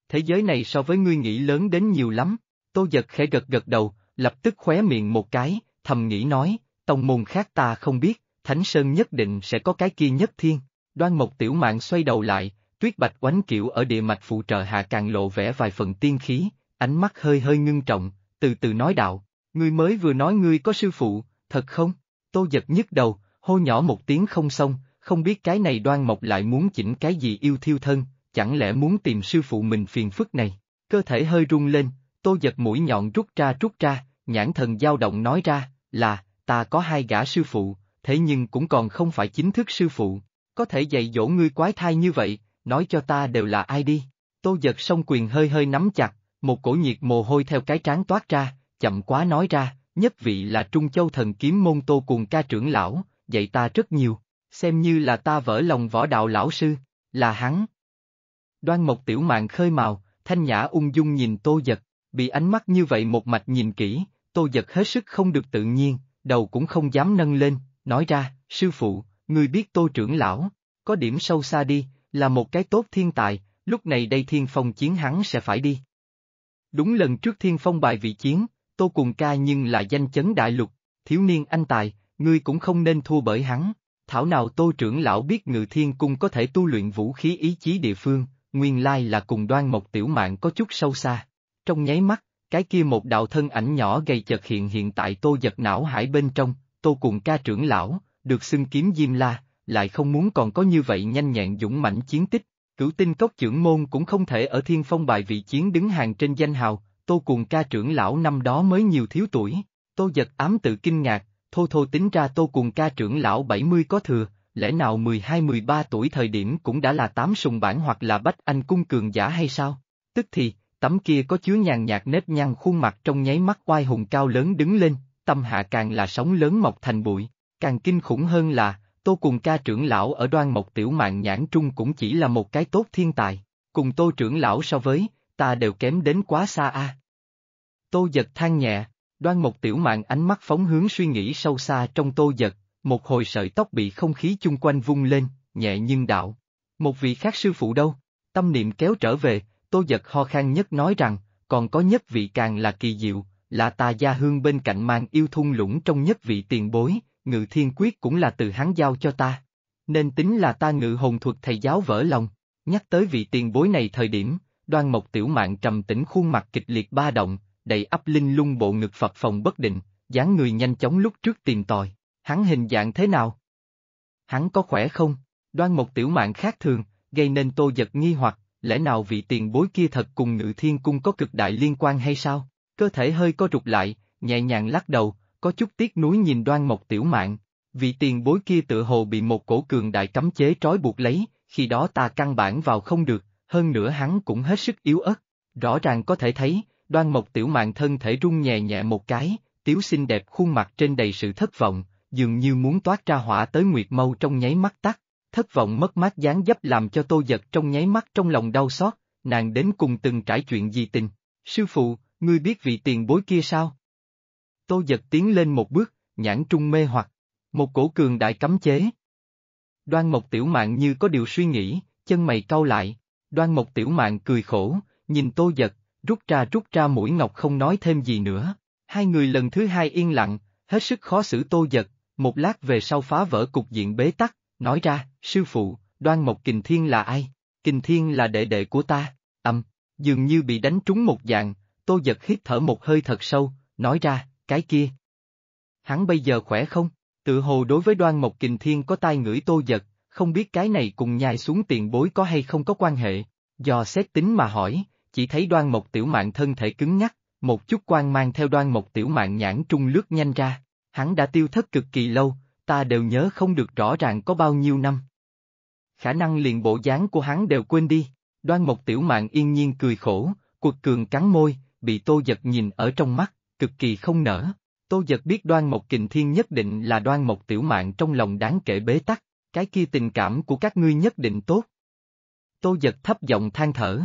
Thế giới này so với ngươi nghĩ lớn đến nhiều lắm, tô giật khẽ gật gật đầu, lập tức khóe miệng một cái, thầm nghĩ nói, tông môn khác ta không biết, Thánh Sơn nhất định sẽ có cái kia nhất thiên. Đoan Mộc Tiểu Mạn xoay đầu lại, tuyết bạch oánh kiểu ở địa mạch phụ trợ hạ càng lộ vẻ vài phần tiên khí, ánh mắt hơi hơi ngưng trọng, từ từ nói đạo, ngươi mới vừa nói ngươi có sư phụ, thật không? Tô giật nhức đầu, hô nhỏ một tiếng không xong, không biết cái này đoan mộc lại muốn chỉnh cái gì yêu thiêu thân, chẳng lẽ muốn tìm sư phụ mình phiền phức này, cơ thể hơi rung lên, tô giật mũi nhọn rút ra rút ra, nhãn thần dao động nói ra, là, ta có hai gã sư phụ, thế nhưng cũng còn không phải chính thức sư phụ, có thể dạy dỗ ngươi quái thai như vậy, nói cho ta đều là ai đi. Tô giật song quyền hơi hơi nắm chặt, một cổ nhiệt mồ hôi theo cái trán toát ra, chậm quá nói ra, nhất vị là Trung Châu thần kiếm môn tô cùng ca trưởng lão, dạy ta rất nhiều, xem như là ta vỡ lòng võ đạo lão sư, là hắn. Đoan Mộc Tiểu Mạng khơi màu, thanh nhã ung dung nhìn tô giật, bị ánh mắt như vậy một mạch nhìn kỹ, tô giật hết sức không được tự nhiên, đầu cũng không dám nâng lên, nói ra, sư phụ, người biết tô trưởng lão, có điểm sâu xa đi, là một cái tốt thiên tài, lúc này đây thiên phong chiến hắn sẽ phải đi. Đúng lần trước thiên phong bài vị chiến, tô cùng ca nhưng là danh chấn đại lục, thiếu niên anh tài, ngươi cũng không nên thua bởi hắn. Thảo nào tô trưởng lão biết ngự thiên cung có thể tu luyện vũ khí ý chí địa phương, nguyên lai là cùng đoan một tiểu mạng có chút sâu xa. Trong nháy mắt, cái kia một đạo thân ảnh nhỏ gầy chợt hiện hiện tại tô giật não hải bên trong, tô cùng ca trưởng lão, được xưng kiếm diêm la, lại không muốn còn có như vậy nhanh nhẹn dũng mãnh chiến tích, Cửu tinh cốc trưởng môn cũng không thể ở thiên phong bài vị chiến đứng hàng trên danh hào, tô cùng ca trưởng lão năm đó mới nhiều thiếu tuổi, tô giật ám tự kinh ngạc, thô thô tính ra tô cùng ca trưởng lão bảy mươi có thừa, lẽ nào mười hai mười ba tuổi thời điểm cũng đã là tám sùng bản hoặc là bách anh cung cường giả hay sao? Tức thì, tấm kia có chứa nhàn nhạt nếp nhăn khuôn mặt trong nháy mắt oai hùng cao lớn đứng lên, tâm hạ càng là sóng lớn mọc thành bụi, càng kinh khủng hơn là, Tô cùng ca trưởng lão ở đoan mộc tiểu mạng nhãn trung cũng chỉ là một cái tốt thiên tài, cùng tô trưởng lão so với, ta đều kém đến quá xa a. À. Tô giật than nhẹ, đoan mộc tiểu mạng ánh mắt phóng hướng suy nghĩ sâu xa trong tô giật, một hồi sợi tóc bị không khí chung quanh vung lên, nhẹ nhưng đạo. Một vị khác sư phụ đâu? Tâm niệm kéo trở về, tô giật ho khan nhất nói rằng, còn có nhất vị càng là kỳ diệu, là tà gia hương bên cạnh mang yêu thung lũng trong nhất vị tiền bối, ngự thiên quyết cũng là từ hắn giao cho ta. Nên tính là ta ngự hồn thuật thầy giáo vỡ lòng. Nhắc tới vị tiền bối này thời điểm, đoan mộc tiểu mạng trầm tĩnh khuôn mặt kịch liệt ba động, đầy ấp linh lung bộ ngực phật phòng bất định, dáng người nhanh chóng lúc trước tìm tòi. Hắn hình dạng thế nào? Hắn có khỏe không? Đoan mộc tiểu mạng khác thường, gây nên tô giật nghi hoặc, lẽ nào vị tiền bối kia thật cùng ngự thiên cung có cực đại liên quan hay sao? Cơ thể hơi có trục lại, nhẹ nhàng lắc đầu, có chút tiếc nuối nhìn đoan mộc tiểu mạng, vị tiền bối kia tự hồ bị một cổ cường đại cấm chế trói buộc lấy, khi đó ta căn bản vào không được, hơn nữa hắn cũng hết sức yếu ớt, rõ ràng có thể thấy, đoan mộc tiểu mạng thân thể rung nhẹ nhẹ một cái, tiếu xinh đẹp khuôn mặt trên đầy sự thất vọng, dường như muốn toát ra hỏa tới nguyệt mâu trong nháy mắt tắt, thất vọng mất mát dáng dấp làm cho tô giật trong nháy mắt trong lòng đau xót, nàng đến cùng từng trải chuyện gì tình. Sư phụ, ngươi biết vị tiền bối kia sao? Tô giật tiến lên một bước, nhãn trung mê hoặc. Một cổ cường đại cấm chế. Đoan Mộc Tiểu Mạn như có điều suy nghĩ, chân mày cau lại. Đoan Mộc Tiểu Mạn cười khổ, nhìn Tô Giật, rút ra rút ra mũi ngọc không nói thêm gì nữa. Hai người lần thứ hai yên lặng, hết sức khó xử Tô Giật, một lát về sau phá vỡ cục diện bế tắc, nói ra, sư phụ, Đoan Mộc Kình Thiên là ai? Kình Thiên là đệ đệ của ta, âm, dường như bị đánh trúng một dạng, Tô Giật hít thở một hơi thật sâu, nói ra, cái kia. Hắn bây giờ khỏe không? Tự hồ đối với đoan mộc kình thiên có tai ngửi tô giật, không biết cái này cùng nhai xuống tiền bối có hay không có quan hệ. Do xét tính mà hỏi, chỉ thấy đoan mộc tiểu mạng thân thể cứng nhắc, một chút quan mang theo đoan mộc tiểu mạng nhãn trung lướt nhanh ra, hắn đã tiêu thất cực kỳ lâu, ta đều nhớ không được rõ ràng có bao nhiêu năm. Khả năng liền bộ dáng của hắn đều quên đi, đoan mộc tiểu mạng yên nhiên cười khổ, cuột cường cắn môi, bị tô giật nhìn ở trong mắt, cực kỳ không nở. Tô giật biết đoan một kình thiên nhất định là đoan một tiểu mạng trong lòng đáng kể bế tắc, cái kia tình cảm của các ngươi nhất định tốt. Tô giật thấp giọng than thở,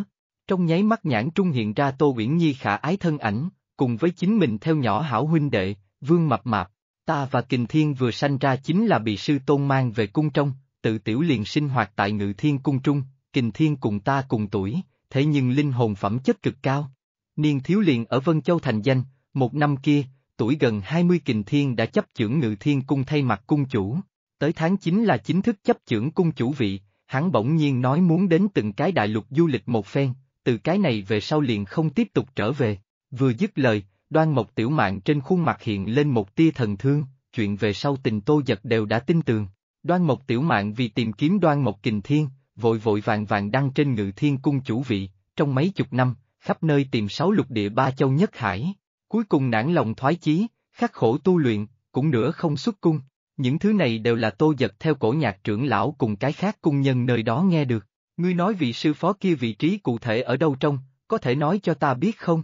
trong nháy mắt nhãn trung hiện ra Tô Uyển Nhi khả ái thân ảnh, cùng với chính mình theo nhỏ hảo huynh đệ, vương mập mạp, ta và kình thiên vừa sanh ra chính là bị sư tôn mang về cung trong, tự tiểu liền sinh hoạt tại ngự thiên cung trung, kình thiên cùng ta cùng tuổi, thế nhưng linh hồn phẩm chất cực cao. Niên thiếu liền ở Vân Châu thành danh, một năm kia, tuổi gần 20 kình thiên đã chấp chưởng ngự thiên cung thay mặt cung chủ. Tới tháng 9 là chính thức chấp chưởng cung chủ vị, hắn bỗng nhiên nói muốn đến từng cái đại lục du lịch một phen, từ cái này về sau liền không tiếp tục trở về. Vừa dứt lời, đoan mộc tiểu mạng trên khuôn mặt hiện lên một tia thần thương, chuyện về sau tình tô giật đều đã tin tường. Đoan mộc tiểu mạng vì tìm kiếm đoan mộc kình thiên, vội vội vàng vàng đăng trên ngự thiên cung chủ vị, trong mấy chục năm, khắp nơi tìm sáu lục địa ba châu nhất hải. Cuối cùng nản lòng thoái chí, khắc khổ tu luyện, cũng nữa không xuất cung. Những thứ này đều là tô giật theo cổ nhạc trưởng lão cùng cái khác cung nhân nơi đó nghe được. Ngươi nói vị sư phó kia vị trí cụ thể ở đâu trong, có thể nói cho ta biết không?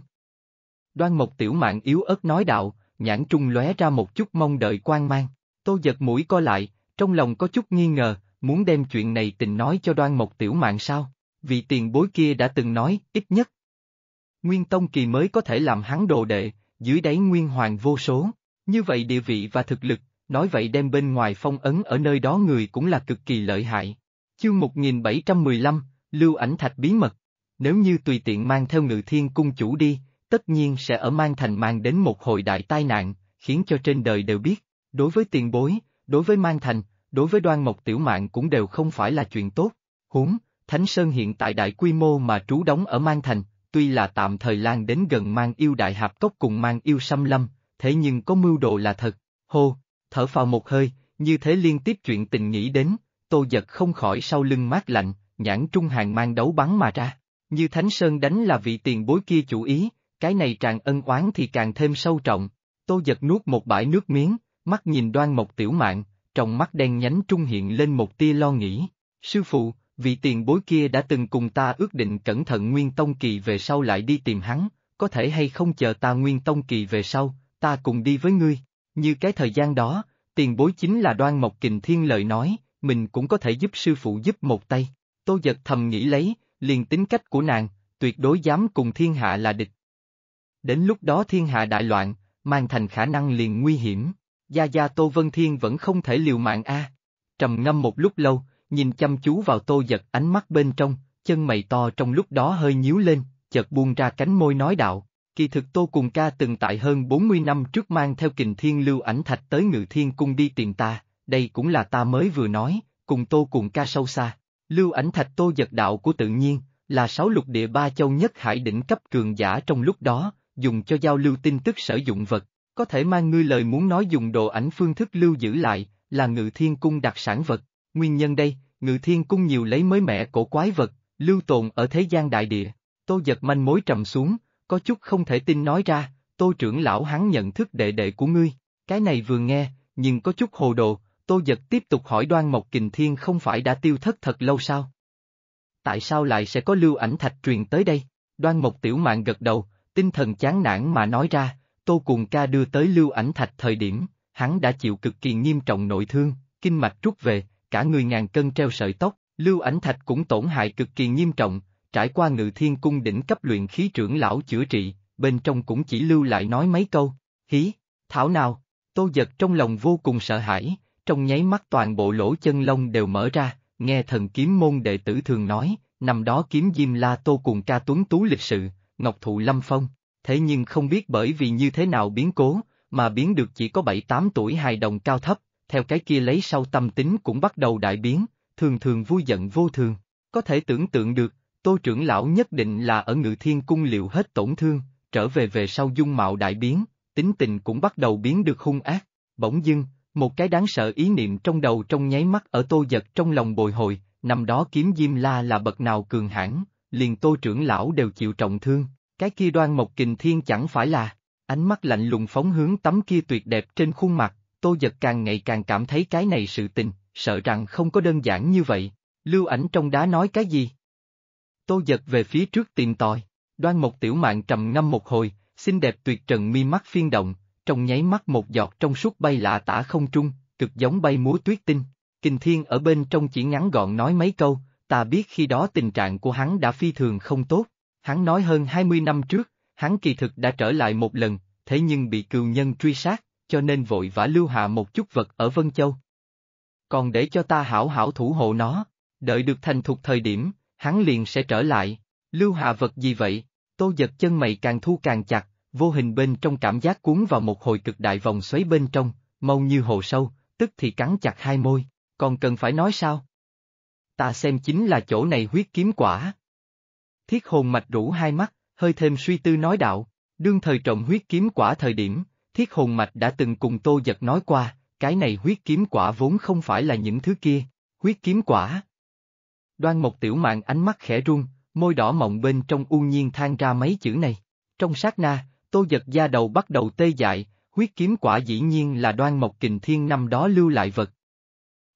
Đoan Mộc Tiểu mạng yếu ớt nói đạo, nhãn trung lóe ra một chút mong đợi quan mang. Tô giật mũi co lại, trong lòng có chút nghi ngờ, muốn đem chuyện này tình nói cho Đoan Mộc Tiểu mạng sao? Vị tiền bối kia đã từng nói, ít nhất. Nguyên Tông Kỳ mới có thể làm hắn đồ đệ, dưới đáy nguyên hoàng vô số, như vậy địa vị và thực lực, nói vậy đem bên ngoài phong ấn ở nơi đó người cũng là cực kỳ lợi hại. Chương 1715, Lưu Ảnh Thạch bí mật. Nếu như tùy tiện mang theo ngự thiên cung chủ đi, tất nhiên sẽ ở mang thành mang đến một hồi đại tai nạn, khiến cho trên đời đều biết. Đối với tiền bối, đối với mang thành, đối với đoan mộc tiểu mạng cũng đều không phải là chuyện tốt. Huống, Thánh Sơn hiện tại đại quy mô mà trú đóng ở mang thành, tuy là tạm thời lan đến gần mang yêu đại hạp cốc cùng mang yêu xâm lâm, thế nhưng có mưu độ là thật, hô, thở vào một hơi, như thế liên tiếp chuyện tình nghĩ đến, tô giật không khỏi sau lưng mát lạnh, nhãn trung hàng mang đấu bắn mà ra, như Thánh Sơn đánh là vị tiền bối kia chủ ý, cái này tràn ân oán thì càng thêm sâu trọng, tô giật nuốt một bãi nước miếng, mắt nhìn đoan mộc tiểu mạng, trong mắt đen nhánh trung hiện lên một tia lo nghĩ, sư phụ, vị tiền bối kia đã từng cùng ta ước định cẩn thận Nguyên Tông Kỳ về sau lại đi tìm hắn, có thể hay không chờ ta Nguyên Tông Kỳ về sau, ta cùng đi với ngươi. Như cái thời gian đó, tiền bối chính là đoan mộc kình thiên lợi nói, mình cũng có thể giúp sư phụ giúp một tay. Tô giật thầm nghĩ lấy, liền tính cách của nàng, tuyệt đối dám cùng thiên hạ là địch. Đến lúc đó thiên hạ đại loạn, mang thành khả năng liền nguy hiểm. Gia Gia Tô Vân Thiên vẫn không thể liều mạng a. Trầm ngâm một lúc lâu, nhìn chăm chú vào tô giật ánh mắt bên trong, chân mày to trong lúc đó hơi nhíu lên, chợt buông ra cánh môi nói đạo. Kỳ thực Tô Cùng Ca từng tại hơn 40 năm trước mang theo kình thiên lưu ảnh thạch tới ngự thiên cung đi tìm ta, đây cũng là ta mới vừa nói, cùng Tô Cùng Ca sâu xa. Lưu ảnh thạch Tô giật đạo của tự nhiên, là sáu lục địa ba châu nhất hải đỉnh cấp cường giả trong lúc đó, dùng cho giao lưu tin tức sử dụng vật, có thể mang ngươi lời muốn nói dùng đồ ảnh phương thức lưu giữ lại, là ngự thiên cung đặc sản vật. Nguyên nhân đây, ngự thiên cung nhiều lấy mới mẻ cổ quái vật, lưu tồn ở thế gian đại địa. Tô giật manh mối trầm xuống, có chút không thể tin nói ra, tô trưởng lão hắn nhận thức đệ đệ của ngươi. Cái này vừa nghe, nhưng có chút hồ đồ, tô giật tiếp tục hỏi đoan mộc kình thiên không phải đã tiêu thất thật lâu sao? Tại sao lại sẽ có lưu ảnh thạch truyền tới đây? Đoan mộc tiểu mạng gật đầu, tinh thần chán nản mà nói ra, tô cùng ca đưa tới lưu ảnh thạch thời điểm, hắn đã chịu cực kỳ nghiêm trọng nội thương, kinh mạch rút về, cả người ngàn cân treo sợi tóc, Lưu Ảnh Thạch cũng tổn hại cực kỳ nghiêm trọng, trải qua ngự thiên cung đỉnh cấp luyện khí trưởng lão chữa trị, bên trong cũng chỉ lưu lại nói mấy câu, hí, thảo nào, tô giật trong lòng vô cùng sợ hãi, trong nháy mắt toàn bộ lỗ chân lông đều mở ra, nghe thần kiếm môn đệ tử thường nói, năm đó kiếm diêm la tô cùng ca tuấn tú lịch sự, ngọc thụ lâm phong, thế nhưng không biết bởi vì như thế nào biến cố, mà biến được chỉ có 7-8 tuổi hài đồng cao thấp, theo cái kia lấy sau tâm tính cũng bắt đầu đại biến, thường thường vui giận vô thường. Có thể tưởng tượng được, tô trưởng lão nhất định là ở ngự thiên cung liệu hết tổn thương, trở về về sau dung mạo đại biến, tính tình cũng bắt đầu biến được hung ác. Bỗng dưng, một cái đáng sợ ý niệm trong đầu trong nháy mắt ở tô giật trong lòng bồi hồi, năm đó kiếm diêm la là bậc nào cường hãn, liền tô trưởng lão đều chịu trọng thương, cái kia đoan mộc kình thiên chẳng phải là, ánh mắt lạnh lùng phóng hướng tấm kia tuyệt đẹp trên khuôn mặt, Tô Giật càng ngày càng cảm thấy cái này sự tình, sợ rằng không có đơn giản như vậy. Lưu ảnh trong đá nói cái gì? Tô Giật về phía trước tìm tòi, đoan một tiểu mạng trầm ngâm một hồi, xinh đẹp tuyệt trần mi mắt phiên động, trong nháy mắt một giọt trong suốt bay lạ tả không trung, cực giống bay múa tuyết tinh. Kình thiên ở bên trong chỉ ngắn gọn nói mấy câu, ta biết khi đó tình trạng của hắn đã phi thường không tốt. Hắn nói hơn hai mươi năm trước, hắn kỳ thực đã trở lại một lần, thế nhưng bị cừu nhân truy sát, cho nên vội vã lưu hạ một chút vật ở Vân Châu. Còn để cho ta hảo hảo thủ hộ nó, đợi được thành thục thời điểm, hắn liền sẽ trở lại, lưu hạ vật gì vậy, tô giật chân mày càng thu càng chặt, vô hình bên trong cảm giác cuốn vào một hồi cực đại vòng xoáy bên trong, mâu như hồ sâu, tức thì cắn chặt hai môi, còn cần phải nói sao? Ta xem chính là chỗ này huyết kiếm quả. Thiết hồn mạch rũ hai mắt, hơi thêm suy tư nói đạo, đương thời trọng huyết kiếm quả thời điểm, thiết hồn mạch đã từng cùng tô giật nói qua, cái này huyết kiếm quả vốn không phải là những thứ kia, huyết kiếm quả. Đoan một tiểu mạng ánh mắt khẽ run, môi đỏ mọng bên trong u nhiên than ra mấy chữ này. Trong sát na, tô giật da đầu bắt đầu tê dại, huyết kiếm quả dĩ nhiên là đoan mộc kình thiên năm đó lưu lại vật.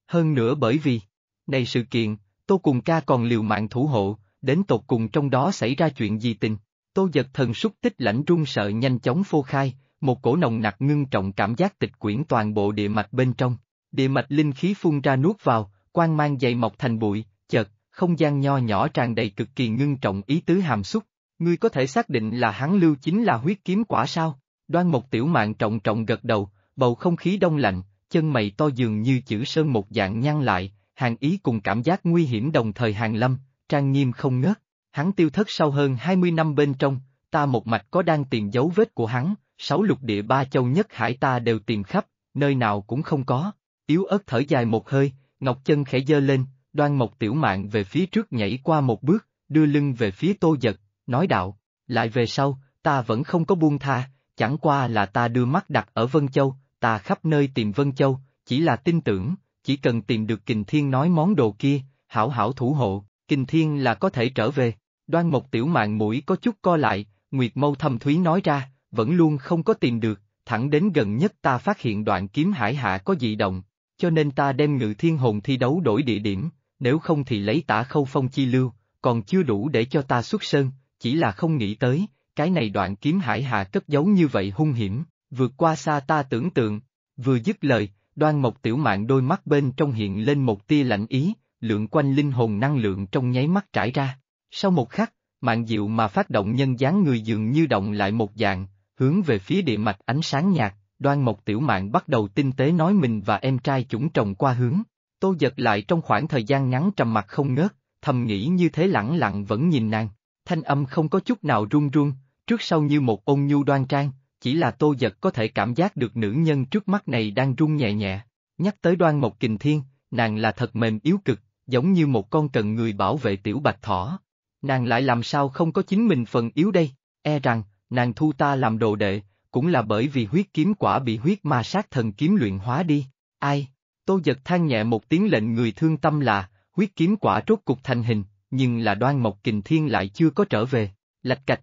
Hơn nữa bởi vì, này sự kiện, tô cùng ca còn liều mạng thủ hộ, đến tột cùng trong đó xảy ra chuyện gì tình, tô giật thần xúc tích lãnh run sợ nhanh chóng phô khai, một cổ nồng nặc ngưng trọng cảm giác tịch quyển toàn bộ địa mạch bên trong, địa mạch linh khí phun ra nuốt vào, quang mang dày mọc thành bụi, chợt, không gian nho nhỏ tràn đầy cực kỳ ngưng trọng ý tứ hàm xúc, ngươi có thể xác định là hắn lưu chính là huyết kiếm quả sao? Đoan một tiểu mạng trọng trọng gật đầu, bầu không khí đông lạnh, chân mày to dường như chữ sơn một dạng nhăn lại, hàng ý cùng cảm giác nguy hiểm đồng thời hàng lâm, trang nghiêm không ngớt, hắn tiêu thất sau hơn hai mươi năm bên trong, ta một mạch có đang tìm dấu vết của hắn, sáu lục địa ba châu nhất hải ta đều tìm khắp, nơi nào cũng không có. Yếu ớt thở dài một hơi, ngọc chân khẽ dơ lên, đoan mộc tiểu mạng về phía trước nhảy qua một bước, đưa lưng về phía tô giật, nói đạo, lại về sau, ta vẫn không có buông tha, chẳng qua là ta đưa mắt đặt ở Vân Châu, ta khắp nơi tìm Vân Châu, chỉ là tin tưởng, chỉ cần tìm được kình thiên nói món đồ kia, hảo hảo thủ hộ, kình thiên là có thể trở về. Đoan một tiểu mạng mũi có chút co lại, Nguyệt Mâu thâm thúy nói ra, vẫn luôn không có tìm được, thẳng đến gần nhất ta phát hiện đoạn kiếm hải hạ có dị động, cho nên ta đem ngự thiên hồn thi đấu đổi địa điểm, nếu không thì lấy tả khâu phong chi lưu, còn chưa đủ để cho ta xuất sơn, chỉ là không nghĩ tới, cái này đoạn kiếm hải hạ cất giấu như vậy hung hiểm, vượt qua xa ta tưởng tượng, vừa dứt lời, đoan mộc tiểu mạng đôi mắt bên trong hiện lên một tia lạnh ý, lượng quanh linh hồn năng lượng trong nháy mắt trải ra, sau một khắc, mạng diệu mà phát động nhân dáng người dường như động lại một dạng, hướng về phía địa mạch ánh sáng nhạt, đoan mộc tiểu mạng bắt đầu tinh tế nói mình và em trai chủng trồng qua hướng. Tô giật lại trong khoảng thời gian ngắn trầm mặt không ngớt, thầm nghĩ như thế lẳng lặng vẫn nhìn nàng, thanh âm không có chút nào run run, trước sau như một ôn nhu đoan trang, chỉ là tô giật có thể cảm giác được nữ nhân trước mắt này đang run nhẹ nhẹ. Nhắc tới đoan mộc kình thiên, nàng là thật mềm yếu cực, giống như một con cần người bảo vệ tiểu bạch thỏ. Nàng lại làm sao không có chính mình phần yếu đây, e rằng, nàng thu ta làm đồ đệ, cũng là bởi vì huyết kiếm quả bị huyết ma sát thần kiếm luyện hóa đi. Ai? Tô giật than nhẹ một tiếng lệnh người thương tâm là, huyết kiếm quả rốt cục thành hình, nhưng là đoan mộc kình thiên lại chưa có trở về, lạch cạch.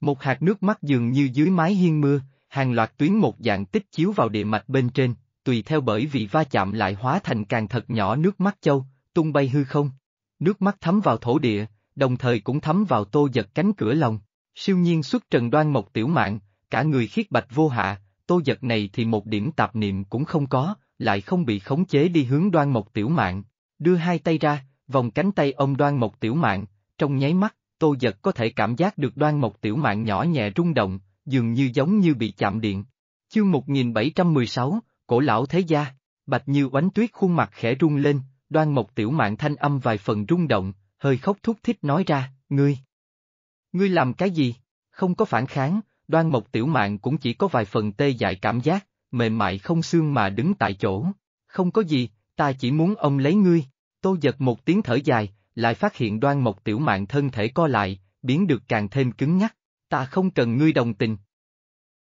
Một hạt nước mắt dường như dưới mái hiên mưa, hàng loạt tuyến một dạng tích chiếu vào địa mạch bên trên, tùy theo bởi vì va chạm lại hóa thành càng thật nhỏ nước mắt châu, tung bay hư không. Nước mắt thấm vào thổ địa, đồng thời cũng thấm vào tô giật cánh cửa lòng. Siêu nhiên xuất trần đoan mộc tiểu mạng, cả người khiết bạch vô hạ, tô giật này thì một điểm tạp niệm cũng không có, lại không bị khống chế đi hướng đoan mộc tiểu mạng. Đưa hai tay ra, vòng cánh tay ông đoan mộc tiểu mạng, trong nháy mắt, tô giật có thể cảm giác được đoan mộc tiểu mạng nhỏ nhẹ rung động, dường như giống như bị chạm điện. Chương 1716, Cổ lão thế gia, bạch như oánh tuyết khuôn mặt khẽ rung lên, đoan mộc tiểu mạng thanh âm vài phần rung động, hơi khóc thúc thích nói ra, ngươi, Ngươi làm cái gì? Không có phản kháng, đoan mộc tiểu mạng cũng chỉ có vài phần tê dại cảm giác, mềm mại không xương mà đứng tại chỗ. Không có gì, ta chỉ muốn ông lấy ngươi. Tô giật một tiếng thở dài, lại phát hiện đoan mộc tiểu mạng thân thể co lại, biến được càng thêm cứng nhắc. Ta không cần ngươi đồng tình.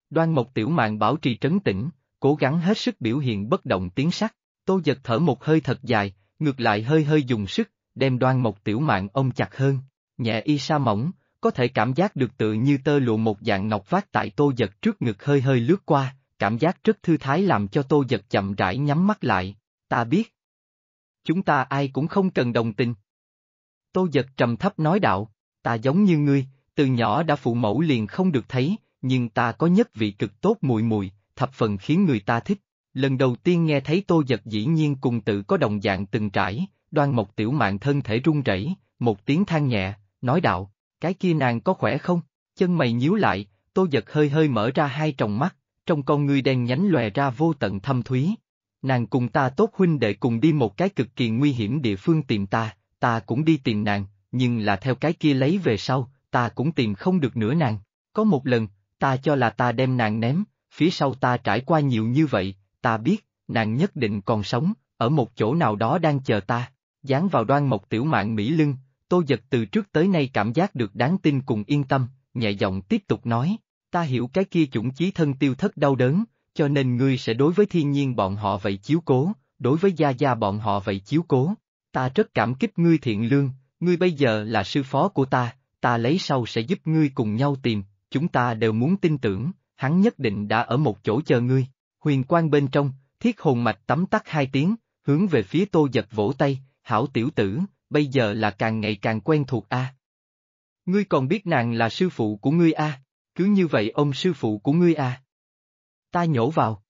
Đoan mộc tiểu mạng bảo trì trấn tĩnh, cố gắng hết sức biểu hiện bất động tiếng sắc. Tô giật thở một hơi thật dài, ngược lại hơi hơi dùng sức, đem đoan mộc tiểu mạng ông chặt hơn. Nhẹ y sa mỏng, có thể cảm giác được tự như tơ lụa một dạng ngọc vác tại tô giật trước ngực hơi hơi lướt qua, cảm giác rất thư thái làm cho tô giật chậm rãi nhắm mắt lại, ta biết. Chúng ta ai cũng không cần đồng tình. Tô giật trầm thấp nói đạo, ta giống như ngươi, từ nhỏ đã phụ mẫu liền không được thấy, nhưng ta có nhất vị cực tốt mùi mùi, thập phần khiến người ta thích. Lần đầu tiên nghe thấy tô giật dĩ nhiên cùng tự có đồng dạng từng trải, đoan một tiểu mạng thân thể run rẩy, một tiếng than nhẹ, nói đạo, cái kia nàng có khỏe không? Chân mày nhíu lại, tô giật hơi hơi mở ra hai tròng mắt, trong con ngươi đen nhánh lòe ra vô tận thâm thúy. Nàng cùng ta tốt huynh đệ cùng đi một cái cực kỳ nguy hiểm địa phương tìm ta, ta cũng đi tìm nàng, nhưng là theo cái kia lấy về sau, ta cũng tìm không được nữa nàng. Có một lần, ta cho là ta đem nàng ném, phía sau ta trải qua nhiều như vậy, ta biết, nàng nhất định còn sống, ở một chỗ nào đó đang chờ ta. Dán vào đoan một tiểu mạng Mỹ lưng, Tô Giật từ trước tới nay cảm giác được đáng tin cùng yên tâm, nhẹ giọng tiếp tục nói, ta hiểu cái kia chủng chí thân tiêu thất đau đớn, cho nên ngươi sẽ đối với thiên nhiên bọn họ vậy chiếu cố, đối với gia gia bọn họ vậy chiếu cố. Ta rất cảm kích ngươi thiện lương, ngươi bây giờ là sư phó của ta, ta lấy sau sẽ giúp ngươi cùng nhau tìm, chúng ta đều muốn tin tưởng, hắn nhất định đã ở một chỗ chờ ngươi. Huyền quang bên trong, thiết hồn mạch tắm tắt hai tiếng, hướng về phía tô giật vỗ tay, hảo tiểu tử, bây giờ là càng ngày càng quen thuộc a. Ngươi còn biết nàng là sư phụ của ngươi a, cứ như vậy ông sư phụ của ngươi a. Ta nhổ vào.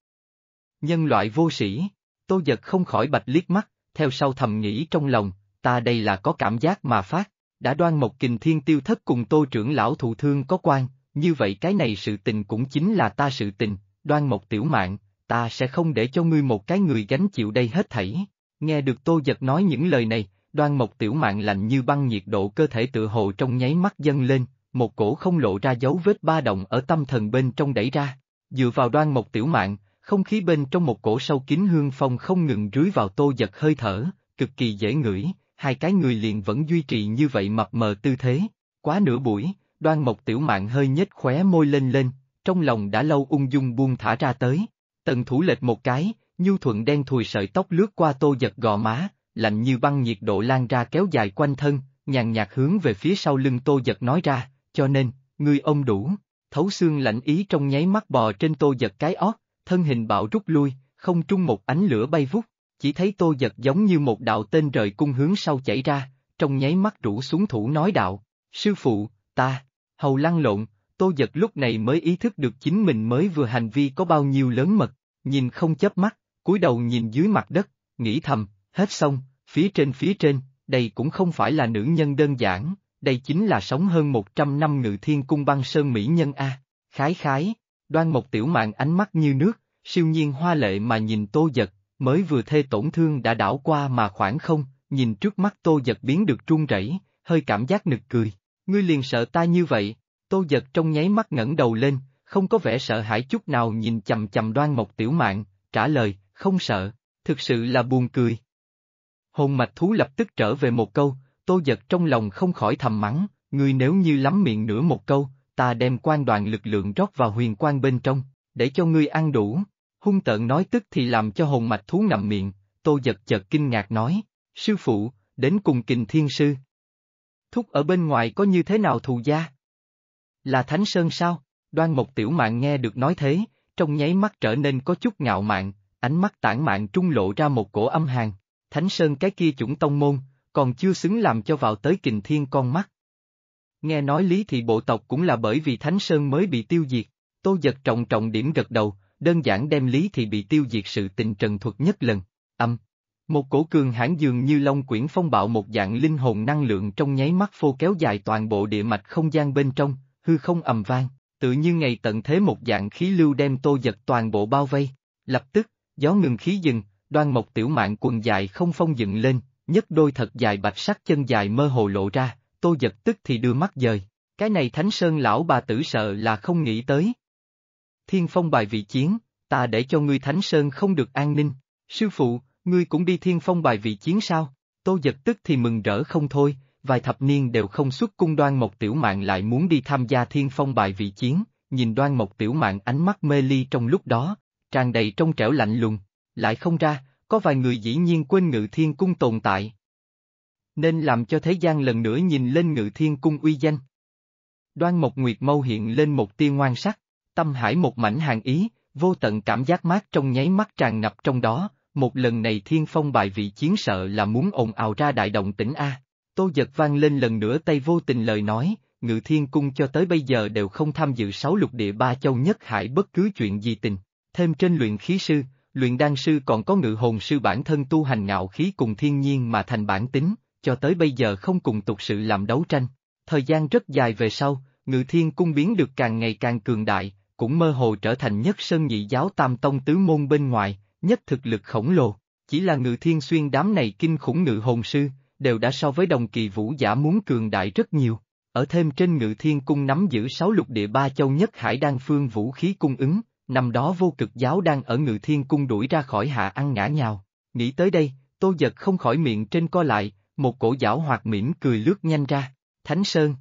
Nhân loại vô sĩ, tô giật không khỏi bạch liếc mắt, theo sau thầm nghĩ trong lòng, ta đây là có cảm giác mà phát, đã đoan một kình thiên tiêu thất cùng tô trưởng lão thụ thương có quan, như vậy cái này sự tình cũng chính là ta sự tình, đoan một tiểu mạng, ta sẽ không để cho ngươi một cái người gánh chịu đây hết thảy. Nghe được tô giật nói những lời này, đoan mộc tiểu mạng lạnh như băng nhiệt độ cơ thể tự hồ trong nháy mắt dâng lên, một cổ không lộ ra dấu vết ba động ở tâm thần bên trong đẩy ra. Dựa vào đoan mộc tiểu mạng, không khí bên trong một cổ sâu kín hương phong không ngừng rưới vào tô giật hơi thở, cực kỳ dễ ngửi, hai cái người liền vẫn duy trì như vậy mập mờ tư thế. Quá nửa buổi, đoan mộc tiểu mạng hơi nhếch khóe môi lên lên, trong lòng đã lâu ung dung buông thả ra tới. Tần thủ lệch một cái, nhu thuận đen thùi sợi tóc lướt qua tô giật gò má, lạnh như băng nhiệt độ lan ra kéo dài quanh thân, nhàn nhạt hướng về phía sau lưng tô giật nói ra, cho nên, ngươi ông đủ, thấu xương lạnh ý trong nháy mắt bò trên tô giật cái ót, thân hình bạo rút lui, không trung một ánh lửa bay vút, chỉ thấy tô giật giống như một đạo tên rời cung hướng sau chảy ra, trong nháy mắt rủ xuống thủ nói đạo, sư phụ, ta, hầu lăn lộn, tô giật lúc này mới ý thức được chính mình mới vừa hành vi có bao nhiêu lớn mật, nhìn không chớp mắt, cúi đầu nhìn dưới mặt đất, nghĩ thầm, hết xong, phía trên phía trên, đây cũng không phải là nữ nhân đơn giản, đây chính là sống hơn 100 năm ngự thiên cung băng sơn mỹ nhân A, khái khái, đoan một tiểu mạng ánh mắt như nước, siêu nhiên hoa lệ mà nhìn tô giật, mới vừa thê tổn thương đã đảo qua mà khoảng không, nhìn trước mắt tô giật biến được run rẩy, hơi cảm giác nực cười, ngươi liền sợ ta như vậy, tô giật trong nháy mắt ngẩng đầu lên, không có vẻ sợ hãi chút nào nhìn chầm chầm đoan mộc tiểu mạng, trả lời, không sợ, thực sự là buồn cười. Hồn mạch thú lập tức trở về một câu, tô giật trong lòng không khỏi thầm mắng, người nếu như lắm miệng nửa một câu, ta đem quan đoàn lực lượng rót vào huyền quan bên trong, để cho ngươi ăn đủ. Hung tợn nói tức thì làm cho hồn mạch thú nằm miệng, tô giật chợt kinh ngạc nói, sư phụ, đến cùng kình thiên sư. Thúc ở bên ngoài có như thế nào thù gia? Là Thánh Sơn sao? Đoan Mộc Tiểu Mạng nghe được nói thế, trong nháy mắt trở nên có chút ngạo mạn, ánh mắt tản mạng trung lộ ra một cổ âm hàng. Thánh Sơn cái kia chủng tông môn, còn chưa xứng làm cho vào tới kình thiên con mắt. Nghe nói lý thị bộ tộc cũng là bởi vì Thánh Sơn mới bị tiêu diệt, tô giật trọng trọng điểm gật đầu, đơn giản đem lý thị bị tiêu diệt sự tình trần thuật nhất lần, âm. Một cổ cường hãn dường như long quyển phong bạo một dạng linh hồn năng lượng trong nháy mắt phô kéo dài toàn bộ địa mạch không gian bên trong, hư không ầm vang, tự như ngày tận thế một dạng khí lưu đem tô giật toàn bộ bao vây. Lập tức, gió ngừng khí dừng, đoan mộc tiểu mạng quần dài không phong dựng lên, nhất đôi thật dài bạch sắc chân dài mơ hồ lộ ra, tô giật tức thì đưa mắt dời. Cái này Thánh Sơn lão bà tử sợ là không nghĩ tới. Thiên phong bài vị chiến, ta để cho ngươi Thánh Sơn không được an ninh. Sư phụ, ngươi cũng đi thiên phong bài vị chiến sao? Tô giật tức thì mừng rỡ không thôi, vài thập niên đều không xuất cung đoan một tiểu mạng lại muốn đi tham gia thiên phong bài vị chiến, nhìn đoan một tiểu mạng ánh mắt mê ly trong lúc đó, tràn đầy trong trẻo lạnh lùng, lại không ra, có vài người dĩ nhiên quên ngự thiên cung tồn tại. Nên làm cho thế gian lần nữa nhìn lên ngự thiên cung uy danh. Đoan một Nguyệt Mâu hiện lên một tia ngoan sắc, tâm hải một mảnh hàng ý, vô tận cảm giác mát trong nháy mắt tràn ngập trong đó, một lần này thiên phong bại vị chiến sợ là muốn ồn ào ra đại động tỉnh A. Tô giật vang lên lần nữa tay vô tình lời nói, ngự thiên cung cho tới bây giờ đều không tham dự sáu lục địa ba châu nhất hải bất cứ chuyện gì tình, thêm trên luyện khí sư, luyện đan sư còn có ngự hồn sư bản thân tu hành ngạo khí cùng thiên nhiên mà thành bản tính, cho tới bây giờ không cùng tục sự làm đấu tranh. Thời gian rất dài về sau, ngự thiên cung biến được càng ngày càng cường đại, cũng mơ hồ trở thành nhất sơn nhị giáo tam tông tứ môn bên ngoài, nhất thực lực khổng lồ. Chỉ là ngự thiên xuyên đám này kinh khủng ngự hồn sư, đều đã so với đồng kỳ vũ giả muốn cường đại rất nhiều. Ở thêm trên ngự thiên cung nắm giữ sáu lục địa ba châu nhất hải đan phương vũ khí cung ứng, Năm đó vô cực giáo đang ở ngự thiên cung đuổi ra khỏi hạ ăn ngã nhào. Nghĩ tới đây, tô giật không khỏi miệng trên co lại, một cổ giảo hoạt mỉm cười lướt nhanh ra. Thánh Sơn.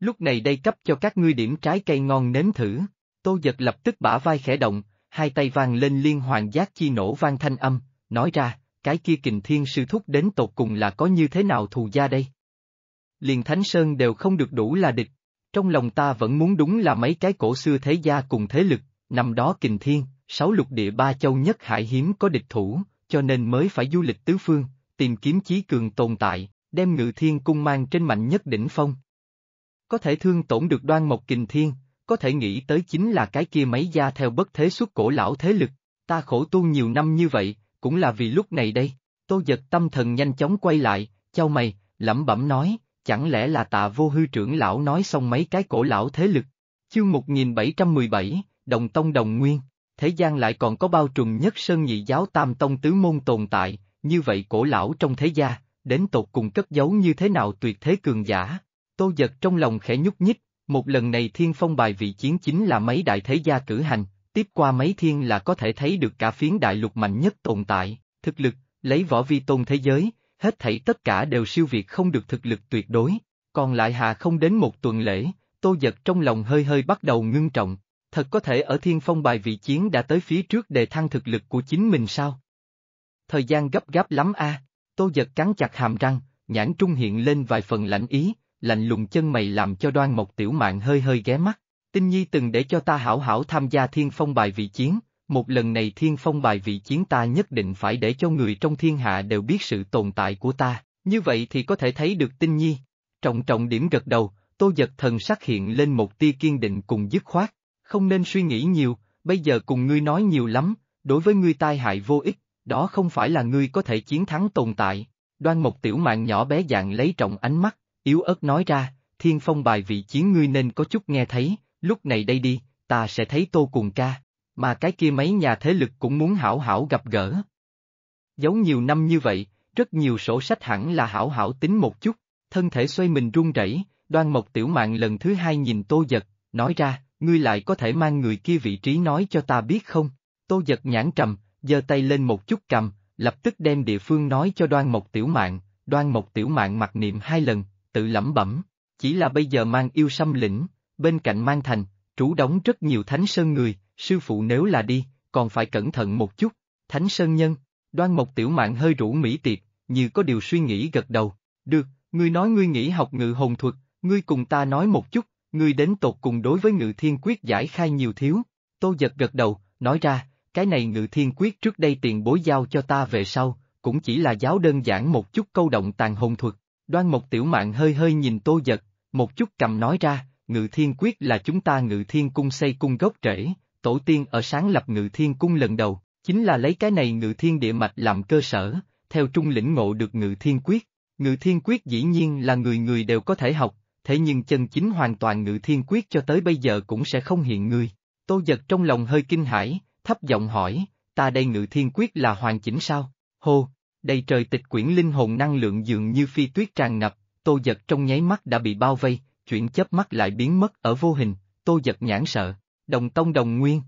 Lúc này đây cấp cho các ngươi điểm trái cây ngon nếm thử. Tô giật lập tức bả vai khẽ động, hai tay vang lên liên hoàn giác chi nổ vang thanh âm, nói ra, cái kia kình thiên sư thúc đến tột cùng là có như thế nào thù gia đây? Liền Thánh Sơn đều không được đủ là địch, trong lòng ta vẫn muốn đúng là mấy cái cổ xưa thế gia cùng thế lực, Năm đó kình thiên, sáu lục địa ba châu nhất hải hiếm có địch thủ, cho nên mới phải du lịch tứ phương, tìm kiếm chí cường tồn tại, đem ngự thiên cung mang trên mạnh nhất đỉnh phong. Có thể thương tổn được đoan mộc kình thiên, có thể nghĩ tới chính là cái kia mấy gia theo bất thế xuất cổ lão thế lực, ta khổ tu nhiều năm như vậy, cũng là vì lúc này đây, tôi giật tâm thần nhanh chóng quay lại, chau mày, lẩm bẩm nói, chẳng lẽ là tạ vô hư trưởng lão nói xong mấy cái cổ lão thế lực. Chương một nghìn bảy trăm mười bảy đồng tông đồng nguyên, thế gian lại còn có bao trùm nhất sơn nhị giáo tam tông tứ môn tồn tại, như vậy cổ lão trong thế gia, đến tột cùng cất giấu như thế nào tuyệt thế cường giả. Tô giật trong lòng khẽ nhúc nhích, một lần này thiên phong bài vị chiến chính là mấy đại thế gia cử hành, tiếp qua mấy thiên là có thể thấy được cả phiến đại lục mạnh nhất tồn tại, thực lực, lấy võ vi tôn thế giới, hết thảy tất cả đều siêu việt không được thực lực tuyệt đối, còn lại hà không đến một tuần lễ, tô giật trong lòng hơi hơi bắt đầu ngưng trọng, thật có thể ở thiên phong bài vị chiến đã tới phía trước đề thăng thực lực của chính mình sao? Thời gian gấp gáp lắm a tô giật cắn chặt hàm răng, nhãn trung hiện lên vài phần lạnh ý, lạnh lùng chân mày làm cho đoan mộc tiểu mạng hơi hơi ghé mắt. Tinh Nhi từng để cho ta hảo hảo tham gia thiên phong bài vị chiến, một lần này thiên phong bài vị chiến ta nhất định phải để cho người trong thiên hạ đều biết sự tồn tại của ta, như vậy thì có thể thấy được Tinh Nhi. Trọng trọng điểm gật đầu, tô giật thần sắc hiện lên một tia kiên định cùng dứt khoát, không nên suy nghĩ nhiều, bây giờ cùng ngươi nói nhiều lắm, đối với ngươi tai hại vô ích, đó không phải là ngươi có thể chiến thắng tồn tại. Đoan một tiểu mạng nhỏ bé dạng lấy trọng ánh mắt, yếu ớt nói ra, thiên phong bài vị chiến ngươi nên có chút nghe thấy, lúc này đây đi, ta sẽ thấy tô cùng ca, mà cái kia mấy nhà thế lực cũng muốn hảo hảo gặp gỡ. Giấu nhiều năm như vậy, rất nhiều sổ sách hẳn là hảo hảo tính một chút, thân thể xoay mình run rẩy, đoan mộc tiểu mạng lần thứ hai nhìn tô giật, nói ra, ngươi lại có thể mang người kia vị trí nói cho ta biết không? Tô giật nhãn trầm, giơ tay lên một chút cầm, lập tức đem địa phương nói cho đoan một tiểu mạng, đoan một tiểu mạng mặc niệm hai lần, tự lẩm bẩm, chỉ là bây giờ mang yêu xâm lĩnh, bên cạnh mang thành, trú đóng rất nhiều thánh sơn người, sư phụ nếu là đi, còn phải cẩn thận một chút, thánh sơn nhân, đoan một tiểu mạng hơi rũ mỹ tiệp, như có điều suy nghĩ gật đầu, được, ngươi nói ngươi nghĩ học ngự hồn thuật, ngươi cùng ta nói một chút, ngươi đến tột cùng đối với ngự thiên quyết giải khai nhiều thiếu, tô giật gật đầu, nói ra, cái này ngự thiên quyết trước đây tiền bối giao cho ta về sau, cũng chỉ là giáo đơn giản một chút câu động tàn hồn thuật, đoan một tiểu mạng hơi hơi nhìn tô giật, một chút cầm nói ra, ngự thiên quyết là chúng ta ngự thiên cung xây cung gốc rễ, tổ tiên ở sáng lập ngự thiên cung lần đầu, chính là lấy cái này ngự thiên địa mạch làm cơ sở, theo trung lĩnh ngộ được ngự thiên quyết. Ngự thiên quyết dĩ nhiên là người người đều có thể học, thế nhưng chân chính hoàn toàn ngự thiên quyết cho tới bây giờ cũng sẽ không hiện ngươi. Tô giật trong lòng hơi kinh hãi, thấp giọng hỏi, ta đây ngự thiên quyết là hoàn chỉnh sao? Hô, đầy trời tịch quyển linh hồn năng lượng dường như phi tuyết tràn ngập, tô giật trong nháy mắt đã bị bao vây, chuyển chớp mắt lại biến mất ở vô hình, tô giật nhãn sợ, đồng tông đồng nguyên.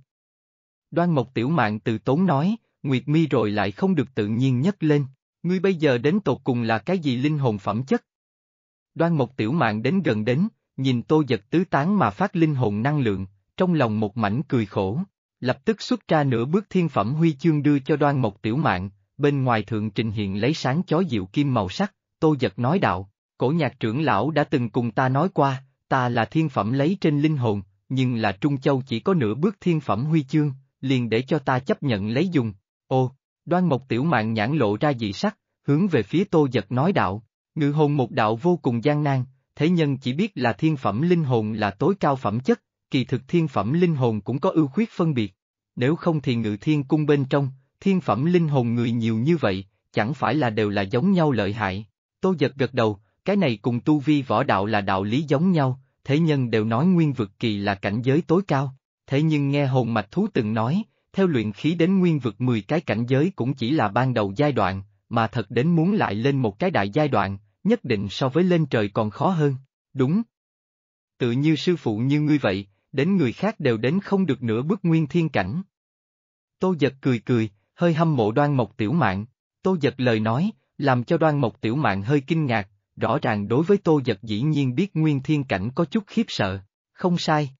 Đoan Mộc Tiểu Mạng từ tốn nói, Nguyệt Mi rồi lại không được tự nhiên nhấc lên, ngươi bây giờ đến tột cùng là cái gì linh hồn phẩm chất? Đoan Mộc Tiểu Mạn đến gần đến, nhìn Tô Giật tứ tán mà phát linh hồn năng lượng, trong lòng một mảnh cười khổ, lập tức xuất ra nửa bước thiên phẩm huy chương đưa cho Đoan Mộc Tiểu Mạn, bên ngoài thượng trình hiện lấy sáng chói dịu kim màu sắc, Tô Giật nói đạo, cổ nhạc trưởng lão đã từng cùng ta nói qua, ta là thiên phẩm lấy trên linh hồn, nhưng là Trung Châu chỉ có nửa bước thiên phẩm huy chương, liền để cho ta chấp nhận lấy dùng. Ô, Đoan Mộc Tiểu Mạn nhãn lộ ra dị sắc, hướng về phía Tô Giật nói đạo, Ngự hồn một đạo vô cùng gian nan, thế nhân chỉ biết là thiên phẩm linh hồn là tối cao phẩm chất, kỳ thực thiên phẩm linh hồn cũng có ưu khuyết phân biệt. Nếu không thì ngự thiên cung bên trong, thiên phẩm linh hồn người nhiều như vậy, chẳng phải là đều là giống nhau lợi hại. Tô giật gật đầu, cái này cùng tu vi võ đạo là đạo lý giống nhau, thế nhân đều nói nguyên vực kỳ là cảnh giới tối cao. Thế nhưng nghe hồn mạch thú từng nói, theo luyện khí đến nguyên vực 10 cái cảnh giới cũng chỉ là ban đầu giai đoạn, mà thật đến muốn lại lên một cái đại giai đoạn, nhất định so với lên trời còn khó hơn, đúng. Tự như sư phụ như ngươi vậy, đến người khác đều đến không được nửa bước nguyên thiên cảnh. Tô giật cười cười, hơi hâm mộ đoan mộc tiểu mạng, tô giật lời nói, làm cho đoan mộc tiểu mạng hơi kinh ngạc, rõ ràng đối với tô giật dĩ nhiên biết nguyên thiên cảnh có chút khiếp sợ, không sai.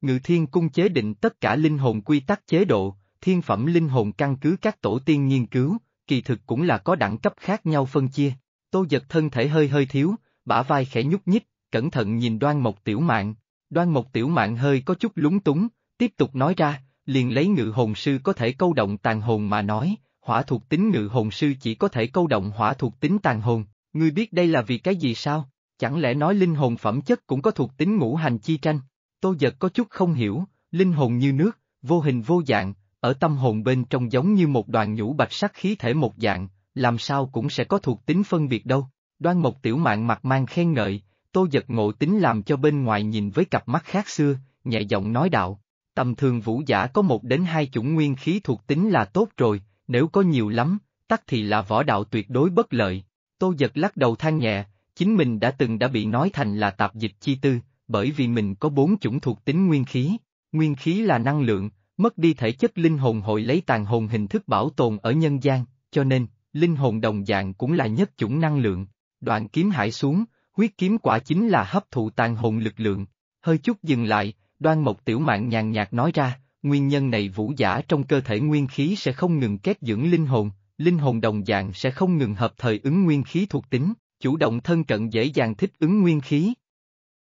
Ngự thiên cung chế định tất cả linh hồn quy tắc chế độ, thiên phẩm linh hồn căn cứ các tổ tiên nghiên cứu, kỳ thực cũng là có đẳng cấp khác nhau phân chia. Tô giật thân thể hơi hơi thiếu, bả vai khẽ nhúc nhích, cẩn thận nhìn đoan mộc tiểu mạng. Đoan mộc tiểu mạng hơi có chút lúng túng, tiếp tục nói ra, liền lấy ngự hồn sư có thể câu động tàn hồn mà nói, hỏa thuộc tính ngự hồn sư chỉ có thể câu động hỏa thuộc tính tàn hồn, ngươi biết đây là vì cái gì sao? Chẳng lẽ nói linh hồn phẩm chất cũng có thuộc tính ngũ hành chi tranh? Tô giật có chút không hiểu, linh hồn như nước, vô hình vô dạng, ở tâm hồn bên trong giống như một đoàn nhũ bạch sắc khí thể một dạng, làm sao cũng sẽ có thuộc tính phân biệt đâu. Đoan Mộc Tiểu Mạn mặt mang khen ngợi, Tô Giật Ngộ tính làm cho bên ngoài nhìn với cặp mắt khác xưa, nhẹ giọng nói đạo. Tầm thường vũ giả có một đến hai chủng nguyên khí thuộc tính là tốt rồi, nếu có nhiều lắm, tắc thì là võ đạo tuyệt đối bất lợi. Tô Giật lắc đầu than nhẹ, chính mình đã từng đã bị nói thành là tạp dịch chi tư, bởi vì mình có bốn chủng thuộc tính nguyên khí. Nguyên khí là năng lượng, mất đi thể chất linh hồn hội lấy tàn hồn hình thức bảo tồn ở nhân gian, cho nên, linh hồn đồng dạng cũng là nhất chủng năng lượng, đoạn kiếm hải xuống, huyết kiếm quả chính là hấp thụ tàn hồn lực lượng, hơi chút dừng lại, đoan mộc tiểu mạng nhàn nhạt nói ra, nguyên nhân này vũ giả trong cơ thể nguyên khí sẽ không ngừng kết dưỡng linh hồn, linh hồn đồng dạng sẽ không ngừng hợp thời ứng nguyên khí thuộc tính, chủ động thân cận dễ dàng thích ứng nguyên khí.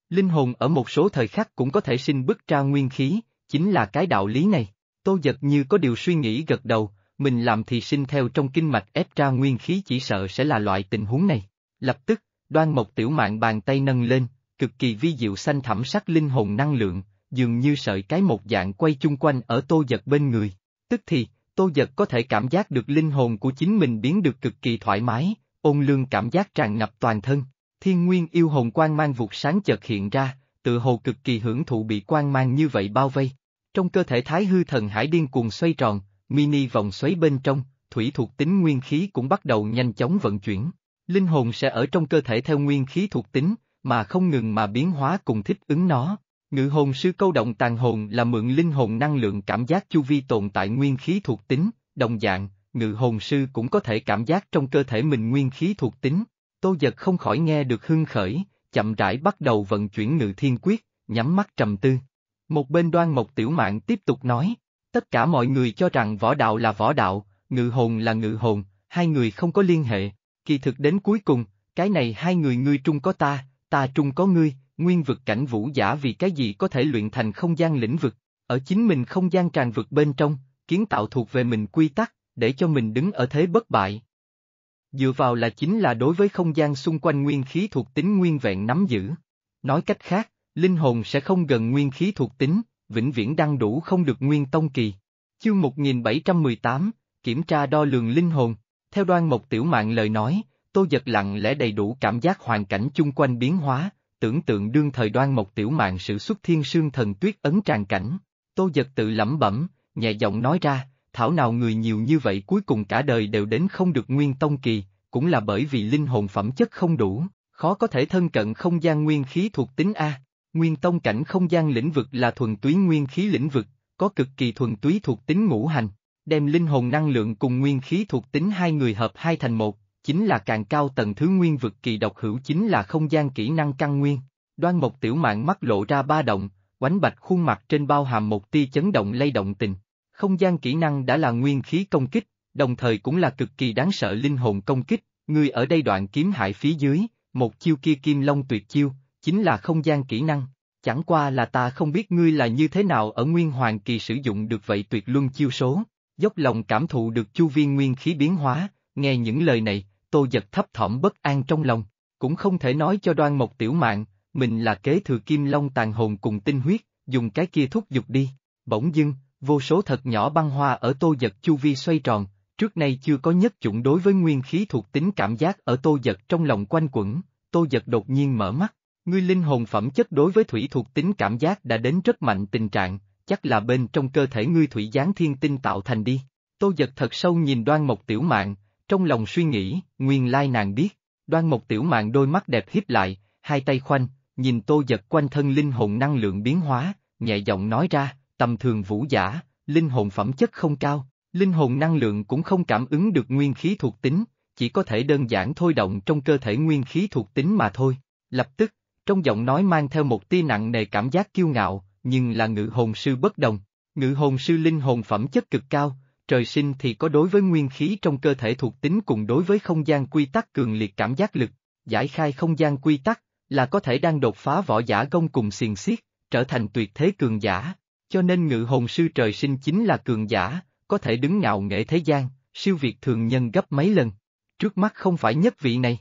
Linh hồn ở một số thời khắc cũng có thể sinh bức ra nguyên khí, chính là cái đạo lý này. Tô giật như có điều suy nghĩ gật đầu, mình làm thì sinh theo trong kinh mạch ép ra nguyên khí chỉ sợ sẽ là loại tình huống này. Lập tức, đoan mộc tiểu mạng bàn tay nâng lên, cực kỳ vi diệu xanh thẳm sắc linh hồn năng lượng, dường như sợi cái một dạng quay chung quanh ở tô giật bên người. Tức thì, tô giật có thể cảm giác được linh hồn của chính mình biến được cực kỳ thoải mái, ôn lương cảm giác tràn ngập toàn thân, thiên nguyên yêu hồn quang mang vụt sáng chợt hiện ra, tự hồ cực kỳ hưởng thụ bị quang mang như vậy bao vây. Trong cơ thể thái hư thần hải điên cuồng xoay tròn, mini vòng xoáy bên trong, thủy thuộc tính nguyên khí cũng bắt đầu nhanh chóng vận chuyển. Linh hồn sẽ ở trong cơ thể theo nguyên khí thuộc tính, mà không ngừng mà biến hóa cùng thích ứng nó. Ngự hồn sư câu động tàn hồn là mượn linh hồn năng lượng cảm giác chu vi tồn tại nguyên khí thuộc tính, đồng dạng, ngự hồn sư cũng có thể cảm giác trong cơ thể mình nguyên khí thuộc tính. Tô giật không khỏi nghe được hưng khởi, chậm rãi bắt đầu vận chuyển ngự thiên quyết, nhắm mắt trầm tư. Một bên đoan mộc tiểu mạng tiếp tục nói. Tất cả mọi người cho rằng võ đạo là võ đạo, ngự hồn là ngự hồn, hai người không có liên hệ, kỳ thực đến cuối cùng, cái này hai người ngươi trung có ta, ta trung có ngươi, nguyên vực cảnh vũ giả vì cái gì có thể luyện thành không gian lĩnh vực, ở chính mình không gian tràn vực bên trong, kiến tạo thuộc về mình quy tắc, để cho mình đứng ở thế bất bại. Dựa vào là chính là đối với không gian xung quanh nguyên khí thuộc tính nguyên vẹn nắm giữ. Nói cách khác, linh hồn sẽ không gần nguyên khí thuộc tính, vĩnh viễn đăng đủ không được nguyên tông kỳ. Chương 1718, kiểm tra đo lường linh hồn, theo đoan mộc tiểu mạng lời nói, tô giật lặng lẽ đầy đủ cảm giác hoàn cảnh chung quanh biến hóa, tưởng tượng đương thời đoan mộc tiểu mạng sự xuất thiên sương thần tuyết ấn tràn cảnh. Tô giật tự lẩm bẩm, nhẹ giọng nói ra, thảo nào người nhiều như vậy cuối cùng cả đời đều đến không được nguyên tông kỳ, cũng là bởi vì linh hồn phẩm chất không đủ, khó có thể thân cận không gian nguyên khí thuộc tính A, Nguyên tông cảnh không gian lĩnh vực là thuần túy nguyên khí lĩnh vực, có cực kỳ thuần túy thuộc tính ngũ hành, đem linh hồn năng lượng cùng nguyên khí thuộc tính hai người hợp hai thành một, chính là càng cao tầng thứ nguyên vực kỳ độc hữu chính là không gian kỹ năng căn nguyên. Đoan Mộc Tiểu mạng mắt lộ ra ba động, oánh bạch khuôn mặt trên bao hàm một tia chấn động lay động tình. Không gian kỹ năng đã là nguyên khí công kích, đồng thời cũng là cực kỳ đáng sợ linh hồn công kích, Người ở đây đoạn kiếm hại phía dưới, một chiêu kia kim long tuyệt chiêu, chính là không gian kỹ năng. Chẳng qua là ta không biết ngươi là như thế nào ở Nguyên Hoàng Kỳ sử dụng được vậy tuyệt luân chiêu số, dốc lòng cảm thụ được chu viên nguyên khí biến hóa, nghe những lời này, tô giật thấp thỏm bất an trong lòng, cũng không thể nói cho đoan mộc tiểu mạng, mình là kế thừa kim long tàn hồn cùng tinh huyết, dùng cái kia thúc giục đi, bỗng dưng, vô số thật nhỏ băng hoa ở tô giật chu vi xoay tròn, trước nay chưa có nhất chủng đối với nguyên khí thuộc tính cảm giác ở tô giật trong lòng quanh quẩn, tô giật đột nhiên mở mắt, Ngươi linh hồn phẩm chất đối với thủy thuộc tính cảm giác đã đến rất mạnh tình trạng, chắc là bên trong cơ thể ngươi thủy gián thiên tinh tạo thành đi. Tô giật thật sâu nhìn đoan mộc tiểu mạng, trong lòng suy nghĩ, nguyên lai nàng biết, đoan mộc tiểu mạng đôi mắt đẹp hiếp lại, hai tay khoanh, nhìn tô giật quanh thân linh hồn năng lượng biến hóa, nhẹ giọng nói ra, tầm thường vũ giả, linh hồn phẩm chất không cao, linh hồn năng lượng cũng không cảm ứng được nguyên khí thuộc tính, chỉ có thể đơn giản thôi động trong cơ thể nguyên khí thuộc tính mà thôi. Lập tức, trong giọng nói mang theo một tia nặng nề cảm giác kiêu ngạo, nhưng là ngự hồn sư bất đồng. Ngự hồn sư linh hồn phẩm chất cực cao, trời sinh thì có đối với nguyên khí trong cơ thể thuộc tính cùng đối với không gian quy tắc cường liệt cảm giác lực, giải khai không gian quy tắc, là có thể đang đột phá võ giả công cùng xiềng xiết, trở thành tuyệt thế cường giả. Cho nên ngự hồn sư trời sinh chính là cường giả, có thể đứng ngạo nghệ thế gian, siêu việt thường nhân gấp mấy lần. Trước mắt không phải nhất vị này.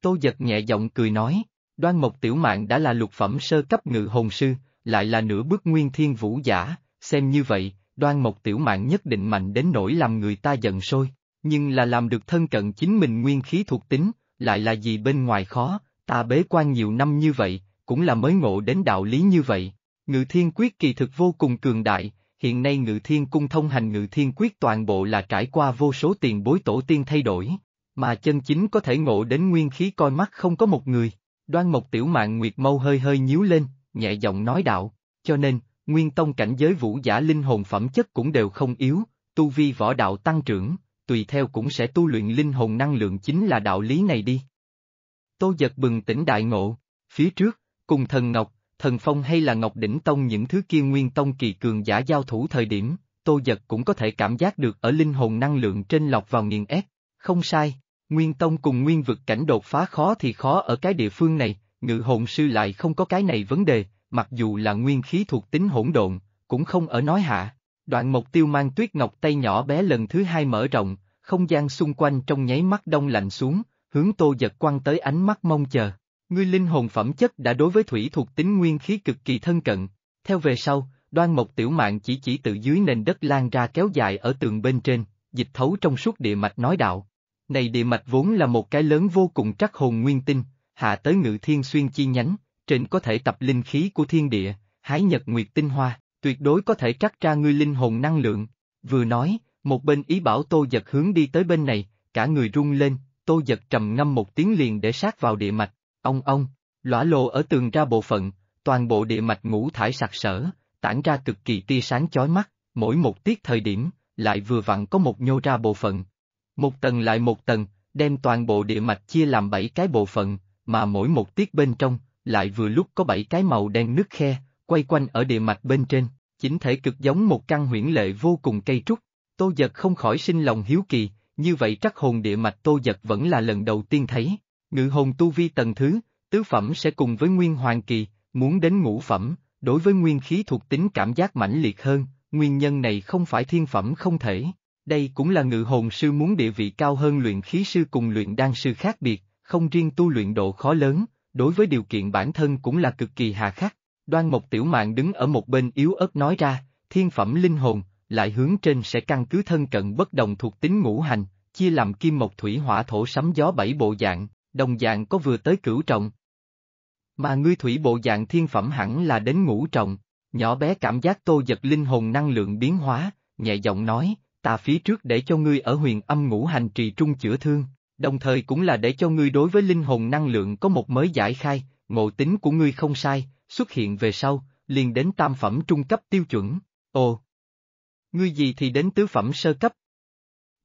Tô giật nhẹ giọng cười nói. Đoan Mộc Tiểu Mạn đã là lục phẩm sơ cấp ngự hồn sư, lại là nửa bước nguyên thiên vũ giả, xem như vậy, Đoan Mộc Tiểu Mạn nhất định mạnh đến nỗi làm người ta giận sôi, nhưng là làm được thân cận chính mình nguyên khí thuộc tính, lại là gì bên ngoài khó, ta bế quan nhiều năm như vậy, cũng là mới ngộ đến đạo lý như vậy. Ngự thiên quyết kỳ thực vô cùng cường đại, hiện nay ngự thiên cung thông hành ngự thiên quyết toàn bộ là trải qua vô số tiền bối tổ tiên thay đổi, mà chân chính có thể ngộ đến nguyên khí coi mắt không có một người. Đoan Mộc Tiểu Mạn Nguyệt Mâu hơi hơi nhíu lên, nhẹ giọng nói đạo, cho nên, nguyên tông cảnh giới vũ giả linh hồn phẩm chất cũng đều không yếu, tu vi võ đạo tăng trưởng, tùy theo cũng sẽ tu luyện linh hồn năng lượng chính là đạo lý này đi. Tô giật bừng tỉnh đại ngộ, phía trước, cùng thần Ngọc, thần Phong hay là Ngọc Đỉnh Tông những thứ kia nguyên tông kỳ cường giả giao thủ thời điểm, tô giật cũng có thể cảm giác được ở linh hồn năng lượng trên lọc vào nghiền ép, không sai. Nguyên Tông cùng Nguyên vực cảnh đột phá khó thì khó ở cái địa phương này, ngự hồn sư lại không có cái này vấn đề, mặc dù là nguyên khí thuộc tính hỗn độn, cũng không ở nói hạ. Đoạn mục tiêu mang tuyết ngọc tay nhỏ bé lần thứ hai mở rộng, không gian xung quanh trong nháy mắt đông lạnh xuống, hướng tô giật quăng tới ánh mắt mong chờ. Ngươi linh hồn phẩm chất đã đối với thủy thuộc tính nguyên khí cực kỳ thân cận. Theo về sau, đoan mộc tiểu mạng chỉ chỉ từ dưới nền đất lan ra kéo dài ở tường bên trên, dịch thấu trong suốt địa mạch nói đạo. Này địa mạch vốn là một cái lớn vô cùng trắc hồn nguyên tinh, hạ tới ngự thiên xuyên chi nhánh, trên có thể tập linh khí của thiên địa, hái nhật nguyệt tinh hoa, tuyệt đối có thể trắc ra ngươi linh hồn năng lượng. Vừa nói, một bên ý bảo tô giật hướng đi tới bên này, cả người rung lên, tô giật trầm ngâm một tiếng liền để sát vào địa mạch, ông ông, lõa lồ ở tường ra bộ phận, toàn bộ địa mạch ngũ thải sặc sỡ, tản ra cực kỳ tia sáng chói mắt, mỗi một tiết thời điểm, lại vừa vặn có một nhô ra bộ phận, một tầng lại một tầng, đem toàn bộ địa mạch chia làm bảy cái bộ phận, mà mỗi một tiết bên trong, lại vừa lúc có bảy cái màu đen nước khe, quay quanh ở địa mạch bên trên, chính thể cực giống một căn huyễn lệ vô cùng cây trúc. Tô giật không khỏi sinh lòng hiếu kỳ, như vậy trắc hồn địa mạch tô giật vẫn là lần đầu tiên thấy. Ngự hồn tu vi tầng thứ, tứ phẩm sẽ cùng với nguyên hoàng kỳ, muốn đến ngũ phẩm, đối với nguyên khí thuộc tính cảm giác mãnh liệt hơn, nguyên nhân này không phải thiên phẩm không thể, đây cũng là ngự hồn sư muốn địa vị cao hơn luyện khí sư cùng luyện đan sư khác biệt, không riêng tu luyện độ khó lớn, đối với điều kiện bản thân cũng là cực kỳ hà khắc. Đoan Mộc Tiểu mạng đứng ở một bên yếu ớt nói ra, thiên phẩm linh hồn, lại hướng trên sẽ căn cứ thân cận bất đồng thuộc tính ngũ hành, chia làm kim mộc thủy hỏa thổ sấm gió bảy bộ dạng, đồng dạng có vừa tới cửu trọng. Mà ngươi thủy bộ dạng thiên phẩm hẳn là đến ngũ trọng, nhỏ bé cảm giác tô giật linh hồn năng lượng biến hóa, nhẹ giọng nói, ta phía trước để cho ngươi ở huyền âm ngũ hành trì trung chữa thương, đồng thời cũng là để cho ngươi đối với linh hồn năng lượng có một mới giải khai, ngộ tính của ngươi không sai, xuất hiện về sau, liền đến tam phẩm trung cấp tiêu chuẩn, ồ. Ngươi gì thì đến tứ phẩm sơ cấp.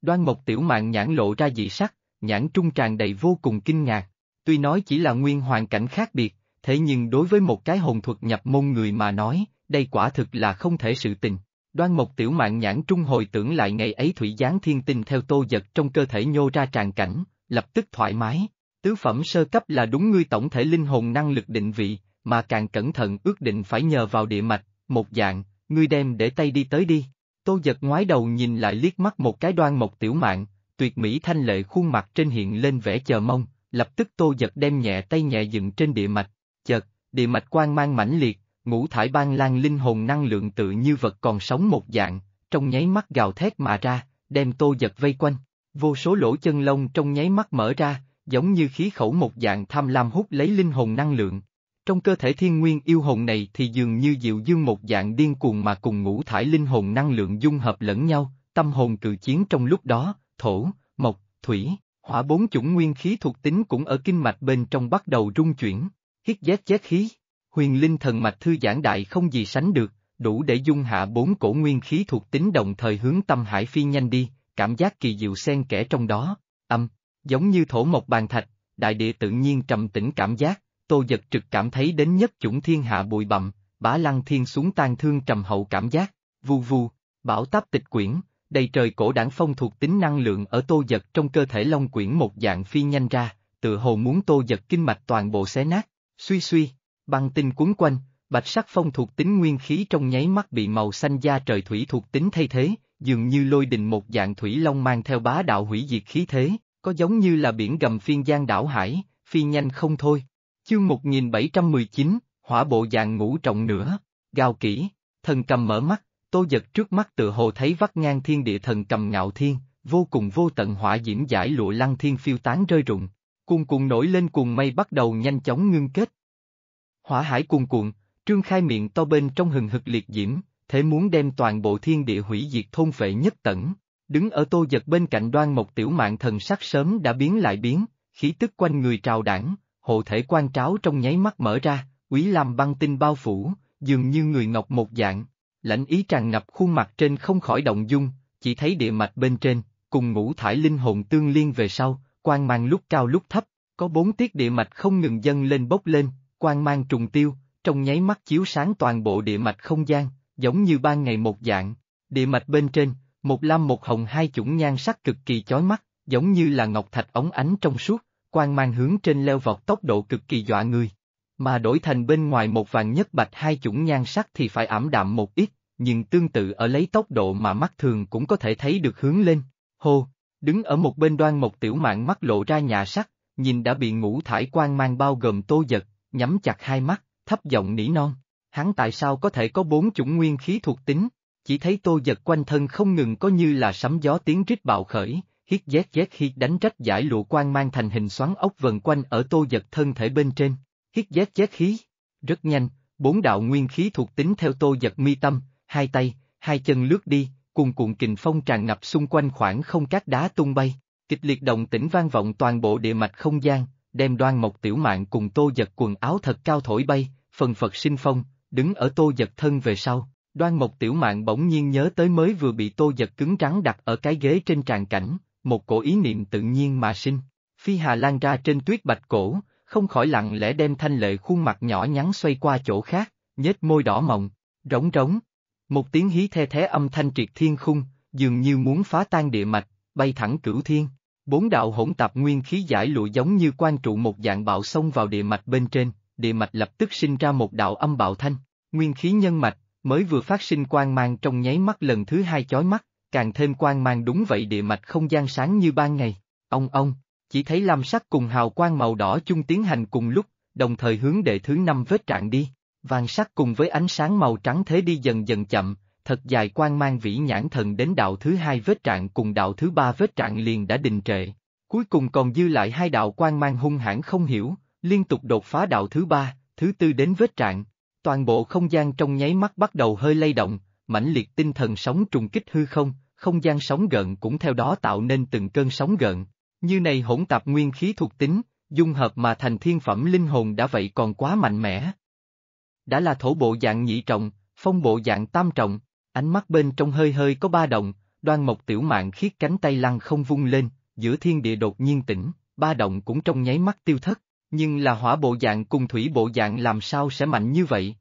Đoan Mộc Tiểu Mạn nhãn lộ ra dị sắc, nhãn trung tràn đầy vô cùng kinh ngạc, tuy nói chỉ là nguyên hoàn cảnh khác biệt, thế nhưng đối với một cái hồn thuật nhập môn người mà nói, đây quả thực là không thể sự tình. Đoan Mộc Tiểu mạng nhãn trung hồi tưởng lại ngày ấy thủy gián thiên tinh theo tô giật trong cơ thể nhô ra tràn cảnh, lập tức thoải mái. Tứ phẩm sơ cấp là đúng ngươi tổng thể linh hồn năng lực định vị, mà càng cẩn thận ước định phải nhờ vào địa mạch, một dạng, ngươi đem để tay đi tới đi. Tô giật ngoái đầu nhìn lại liếc mắt một cái đoan mộc tiểu mạng, tuyệt mỹ thanh lệ khuôn mặt trên hiện lên vẻ chờ mong, lập tức tô giật đem nhẹ tay nhẹ dựng trên địa mạch, chợt, địa mạch quang mang mãnh liệt, ngũ thải ban lan linh hồn năng lượng tự như vật còn sống một dạng, trong nháy mắt gào thét mà ra, đem tô giật vây quanh. Vô số lỗ chân lông trong nháy mắt mở ra, giống như khí khẩu một dạng tham lam hút lấy linh hồn năng lượng. Trong cơ thể thiên nguyên yêu hồn này thì dường như dịu dương một dạng điên cuồng mà cùng ngũ thải linh hồn năng lượng dung hợp lẫn nhau, tâm hồn cự chiến trong lúc đó, thổ, mộc, thủy, hỏa bốn chủng nguyên khí thuộc tính cũng ở kinh mạch bên trong bắt đầu rung chuyển, hít giác chết khí huyền linh thần mạch thư giãn đại không gì sánh được, đủ để dung hạ bốn cổ nguyên khí thuộc tính đồng thời hướng tâm hải phi nhanh đi, cảm giác kỳ diệu xen kẽ trong đó, âm, giống như thổ mộc bàn thạch, đại địa tự nhiên trầm tĩnh cảm giác, tô giật trực cảm thấy đến nhất chủng thiên hạ bụi bặm, bá lăng thiên xuống tan thương trầm hậu cảm giác, vu vu, bảo táp tịch quyển, đầy trời cổ đảng phong thuộc tính năng lượng ở tô giật trong cơ thể long quyển một dạng phi nhanh ra, tự hồ muốn tô giật kinh mạch toàn bộ xé nát, suy suy, băng tinh cuốn quanh, bạch sắc phong thuộc tính nguyên khí trong nháy mắt bị màu xanh da trời thủy thuộc tính thay thế, dường như lôi đình một dạng thủy long mang theo bá đạo hủy diệt khí thế, có giống như là biển gầm phiên giang đảo hải, phi nhanh không thôi. Chương 1719, hỏa bộ dạng ngũ trọng nữa, gào kỹ, thần cầm mở mắt, tô giật trước mắt tựa hồ thấy vắt ngang thiên địa thần cầm ngạo thiên, vô cùng vô tận hỏa diễm giải lụa lăng thiên phiêu tán rơi rụng, cuồn cuồn nổi lên cuồng mây bắt đầu nhanh chóng ngưng kết, Hỏa hải cuồn cuộn, trương khai miệng to bên trong hừng hực liệt diễm, thế muốn đem toàn bộ thiên địa hủy diệt thôn phệ nhất tẩn. Đứng ở tô giật bên cạnh đoan một tiểu mạng thần sắc sớm đã biến lại biến, khí tức quanh người trào đảng, hộ thể quan tráo trong nháy mắt mở ra, quý làm băng tinh bao phủ, dường như người ngọc một dạng. Lãnh ý tràn ngập khuôn mặt trên không khỏi động dung, chỉ thấy địa mạch bên trên, cùng ngũ thải linh hồn tương liên về sau, quan mang lúc cao lúc thấp, có bốn tiết địa mạch không ngừng dâng lên bốc lên, quang mang trùng tiêu, trong nháy mắt chiếu sáng toàn bộ địa mạch không gian, giống như ban ngày một dạng, địa mạch bên trên, một lam một hồng hai chủng nhan sắc cực kỳ chói mắt, giống như là ngọc thạch ống ánh trong suốt, quang mang hướng trên leo vọt tốc độ cực kỳ dọa người. Mà đổi thành bên ngoài một vàng nhất bạch hai chủng nhan sắc thì phải ảm đạm một ít, nhưng tương tự ở lấy tốc độ mà mắt thường cũng có thể thấy được hướng lên. Hô, đứng ở một bên đoan một tiểu mạng mắt lộ ra nhà sắc, nhìn đã bị ngũ thải quang mang bao gồm tô giật, nhắm chặt hai mắt, thấp giọng nỉ non. Hắn tại sao có thể có bốn chủng nguyên khí thuộc tính? Chỉ thấy tô giật quanh thân không ngừng có như là sấm gió tiếng rít bạo khởi, hít dét dét khi đánh rách giải lụa quang mang thành hình xoắn ốc vần quanh ở tô giật thân thể bên trên. Hít dét dét khí. Rất nhanh, bốn đạo nguyên khí thuộc tính theo tô giật mi tâm, hai tay, hai chân lướt đi, cuồn cuộn kình phong tràn ngập xung quanh khoảng không các đá tung bay. Kịch liệt động tỉnh vang vọng toàn bộ địa mạch không gian, đem đoan mộc tiểu mạng cùng tô giật quần áo thật cao thổi bay, phần phật sinh phong, đứng ở tô giật thân về sau. Đoan mộc tiểu mạng bỗng nhiên nhớ tới mới vừa bị tô giật cứng trắng đặt ở cái ghế trên tràn cảnh, một cổ ý niệm tự nhiên mà sinh. Phi hà lan ra trên tuyết bạch cổ, không khỏi lặng lẽ đem thanh lệ khuôn mặt nhỏ nhắn xoay qua chỗ khác, nhếch môi đỏ mộng, rống rống. Một tiếng hí the thế âm thanh triệt thiên khung, dường như muốn phá tan địa mạch, bay thẳng cửu thiên. Bốn đạo hỗn tạp nguyên khí giải lụa giống như quan trụ một dạng bạo xông vào địa mạch bên trên, địa mạch lập tức sinh ra một đạo âm bạo thanh, nguyên khí nhân mạch, mới vừa phát sinh quang mang trong nháy mắt lần thứ hai chói mắt, càng thêm quang mang đúng vậy địa mạch không gian sáng như ban ngày, ông ông, chỉ thấy lam sắc cùng hào quang màu đỏ chung tiến hành cùng lúc, đồng thời hướng đệ thứ năm vết trạng đi, vàng sắc cùng với ánh sáng màu trắng thế đi dần dần chậm, thật dài quan mang vĩ nhãn thần đến đạo thứ hai vết trạng cùng đạo thứ ba vết trạng liền đã đình trệ. Cuối cùng còn dư lại hai đạo quan mang hung hãn không hiểu, liên tục đột phá đạo thứ ba, thứ tư đến vết trạng. Toàn bộ không gian trong nháy mắt bắt đầu hơi lay động, mãnh liệt tinh thần sóng trùng kích hư không, không gian sóng gợn cũng theo đó tạo nên từng cơn sóng gợn. Như này hỗn tạp nguyên khí thuộc tính, dung hợp mà thành thiên phẩm linh hồn đã vậy còn quá mạnh mẽ. Đã là thổ bộ dạng nhị trọng, phong bộ dạng tam trọng, Ánh mắt bên trong hơi hơi có ba động, đoan mộc tiểu mạng khiết cánh tay lăng không vung lên, giữa thiên địa đột nhiên tỉnh, ba động cũng trong nháy mắt tiêu thất, nhưng là hỏa bộ dạng cùng thủy bộ dạng làm sao sẽ mạnh như vậy?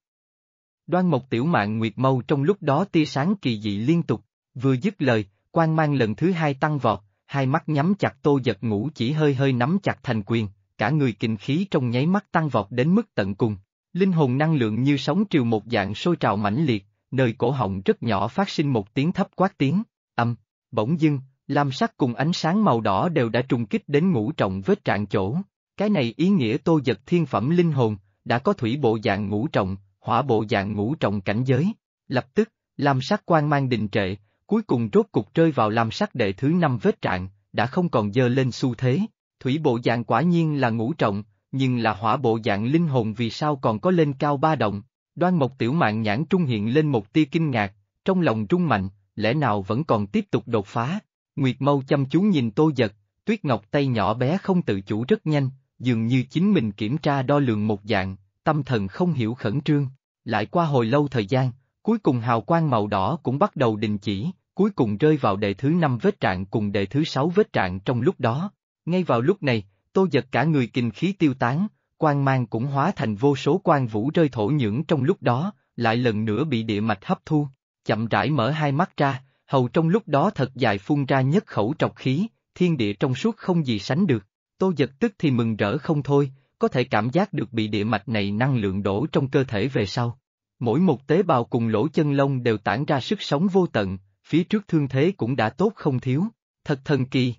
Đoan mộc tiểu mạng nguyệt mâu trong lúc đó tia sáng kỳ dị liên tục, vừa dứt lời, quan mang lần thứ hai tăng vọt, hai mắt nhắm chặt tô giật ngủ chỉ hơi hơi nắm chặt thành quyền, cả người kinh khí trong nháy mắt tăng vọt đến mức tận cùng. Linh hồn năng lượng như sóng triều một dạng sôi trào mãnh liệt, nơi cổ họng rất nhỏ phát sinh một tiếng thấp quát tiếng, âm, bỗng dưng, lam sắc cùng ánh sáng màu đỏ đều đã trùng kích đến ngũ trọng vết trạng chỗ. Cái này ý nghĩa tô giật thiên phẩm linh hồn, đã có thủy bộ dạng ngũ trọng, hỏa bộ dạng ngũ trọng cảnh giới. Lập tức, lam sắc quan mang đình trệ, cuối cùng rốt cục rơi vào lam sắc đệ thứ năm vết trạng, đã không còn dơ lên xu thế. Thủy bộ dạng quả nhiên là ngũ trọng, nhưng là hỏa bộ dạng linh hồn vì sao còn có lên cao ba động, Đoan Mộc Tiểu Mạn nhãn trung hiện lên một tia kinh ngạc, trong lòng trung mạnh, lẽ nào vẫn còn tiếp tục đột phá. Nguyệt Mâu chăm chú nhìn Tô Giật, Tuyết Ngọc tay nhỏ bé không tự chủ rất nhanh, dường như chính mình kiểm tra đo lường một dạng, tâm thần không hiểu khẩn trương. Lại qua hồi lâu thời gian, cuối cùng hào quang màu đỏ cũng bắt đầu đình chỉ, cuối cùng rơi vào đệ thứ năm vết trạng cùng đệ thứ sáu vết trạng trong lúc đó. Ngay vào lúc này, Tô Giật cả người kinh khí tiêu tán, quang mang cũng hóa thành vô số quang vũ rơi thổ nhưỡng trong lúc đó, lại lần nữa bị địa mạch hấp thu, chậm rãi mở hai mắt ra, hầu trong lúc đó thật dài phun ra nhất khẩu trọc khí, thiên địa trong suốt không gì sánh được, tô giật tức thì mừng rỡ không thôi, có thể cảm giác được bị địa mạch này năng lượng đổ trong cơ thể về sau. Mỗi một tế bào cùng lỗ chân lông đều tản ra sức sống vô tận, phía trước thương thế cũng đã tốt không thiếu, thật thần kỳ.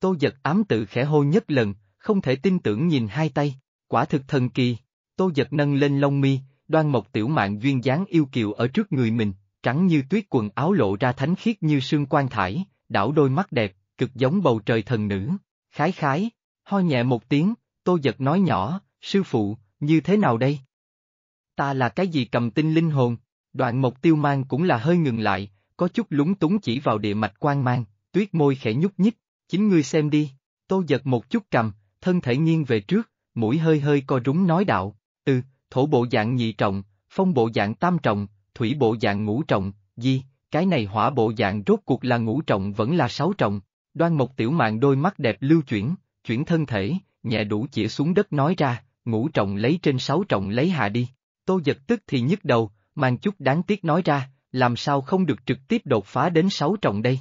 Tô giật ám tự khẽ hô nhất lần, không thể tin tưởng nhìn hai tay, quả thực thần kỳ, tô giật nâng lên lông mi, đoan mộc tiểu mạng duyên dáng yêu kiều ở trước người mình, trắng như tuyết quần áo lộ ra thánh khiết như sương quan thải, đảo đôi mắt đẹp, cực giống bầu trời thần nữ, khái khái, ho nhẹ một tiếng, tô giật nói nhỏ, sư phụ, như thế nào đây? Ta là cái gì cầm tinh linh hồn, đoạn mộc tiêu mang cũng là hơi ngừng lại, có chút lúng túng chỉ vào địa mạch quan mang, tuyết môi khẽ nhúc nhích, chính ngươi xem đi, tô giật một chút cầm, thân thể nghiêng về trước, mũi hơi hơi co rúng nói đạo, từ, thổ bộ dạng nhị trọng, phong bộ dạng tam trọng, thủy bộ dạng ngũ trọng, di, cái này hỏa bộ dạng rốt cuộc là ngũ trọng vẫn là sáu trọng, đoan một tiểu mạng đôi mắt đẹp lưu chuyển, chuyển thân thể, nhẹ đủ chỉ xuống đất nói ra, ngũ trọng lấy trên sáu trọng lấy hạ đi, tô giật tức thì nhức đầu, mang chút đáng tiếc nói ra, làm sao không được trực tiếp đột phá đến sáu trọng đây?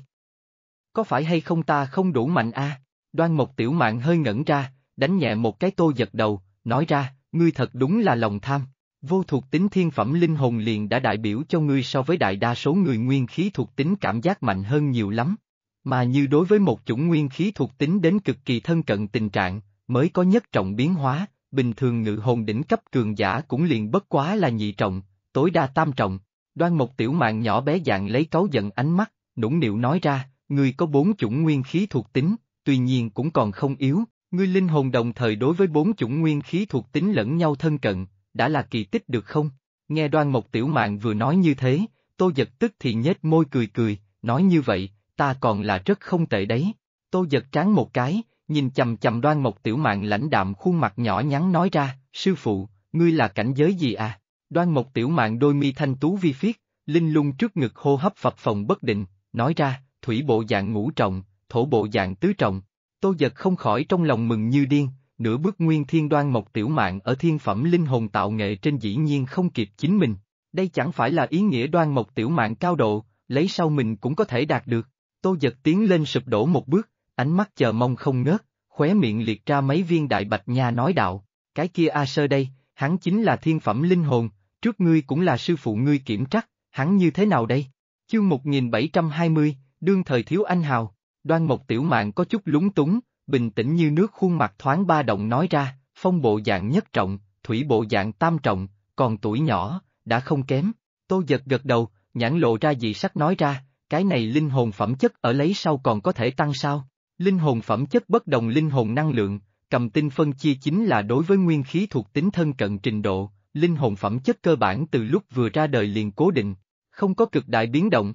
Có phải hay không ta không đủ mạnh a? Đoan Mộc Tiểu Mạn hơi ngẩn ra, đánh nhẹ một cái tô giật đầu, nói ra, ngươi thật đúng là lòng tham. Vô thuộc tính thiên phẩm linh hồn liền đã đại biểu cho ngươi so với đại đa số người nguyên khí thuộc tính cảm giác mạnh hơn nhiều lắm. Mà như đối với một chủng nguyên khí thuộc tính đến cực kỳ thân cận tình trạng, mới có nhất trọng biến hóa, bình thường ngự hồn đỉnh cấp cường giả cũng liền bất quá là nhị trọng, tối đa tam trọng. Đoan một tiểu mạng nhỏ bé dạng lấy cáu giận ánh mắt, nũng nịu nói ra, ngươi có bốn chủng nguyên khí thuộc tính, tuy nhiên cũng còn không yếu, ngươi linh hồn đồng thời đối với bốn chủng nguyên khí thuộc tính lẫn nhau thân cận, đã là kỳ tích được không? Nghe đoan mộc tiểu mạng vừa nói như thế, tô giật tức thì nhếch môi cười cười, nói như vậy, ta còn là rất không tệ đấy. Tô giật tráng một cái, nhìn chầm chầm đoan mộc tiểu mạng lãnh đạm khuôn mặt nhỏ nhắn nói ra, sư phụ, ngươi là cảnh giới gì à? Đoan mộc tiểu mạng đôi mi thanh tú vi phiết, linh lung trước ngực hô hấp phập phòng bất định, nói ra, thủy bộ dạng ngũ trọng, thổ bộ dạng tứ trọng. Tô giật không khỏi trong lòng mừng như điên, nửa bước nguyên thiên đoan một tiểu mạng ở thiên phẩm linh hồn tạo nghệ trên dĩ nhiên không kịp chính mình. Đây chẳng phải là ý nghĩa đoan một tiểu mạng cao độ, lấy sau mình cũng có thể đạt được. Tô giật tiến lên sụp đổ một bước, ánh mắt chờ mong không ngớt, khóe miệng liệt ra mấy viên đại bạch nha nói đạo. Cái kia A Sơ đây, hắn chính là thiên phẩm linh hồn, trước ngươi cũng là sư phụ ngươi kiểm trắc, hắn như thế nào đây? Chương 1720, đương thời thiếu anh hào đoan mộc tiểu Mạn có chút lúng túng, bình tĩnh như nước khuôn mặt thoáng ba động nói ra, phong bộ dạng nhất trọng, thủy bộ dạng tam trọng, còn tuổi nhỏ, đã không kém. Tô giật gật đầu, nhãn lộ ra dị sắc nói ra, cái này linh hồn phẩm chất ở lấy sau còn có thể tăng sao? Linh hồn phẩm chất bất đồng linh hồn năng lượng, cầm tinh phân chia chính là đối với nguyên khí thuộc tính thân cận trình độ, linh hồn phẩm chất cơ bản từ lúc vừa ra đời liền cố định, không có cực đại biến động.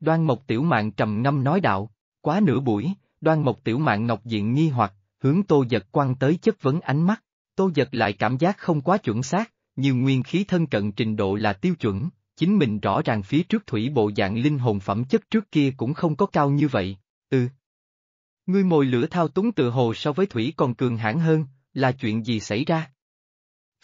Đoan Mộc Tiểu Mạn trầm ngâm nói đạo, Quá nửa buổi, đoan mộc tiểu mạng ngọc diện nghi hoặc, hướng tô giật quan tới chất vấn ánh mắt, tô giật lại cảm giác không quá chuẩn xác, nhiều nguyên khí thân cận trình độ là tiêu chuẩn, chính mình rõ ràng phía trước thủy bộ dạng linh hồn phẩm chất trước kia cũng không có cao như vậy, ừ. Ngươi mồi lửa thao túng tự hồ so với thủy còn cường hãn hơn, là chuyện gì xảy ra?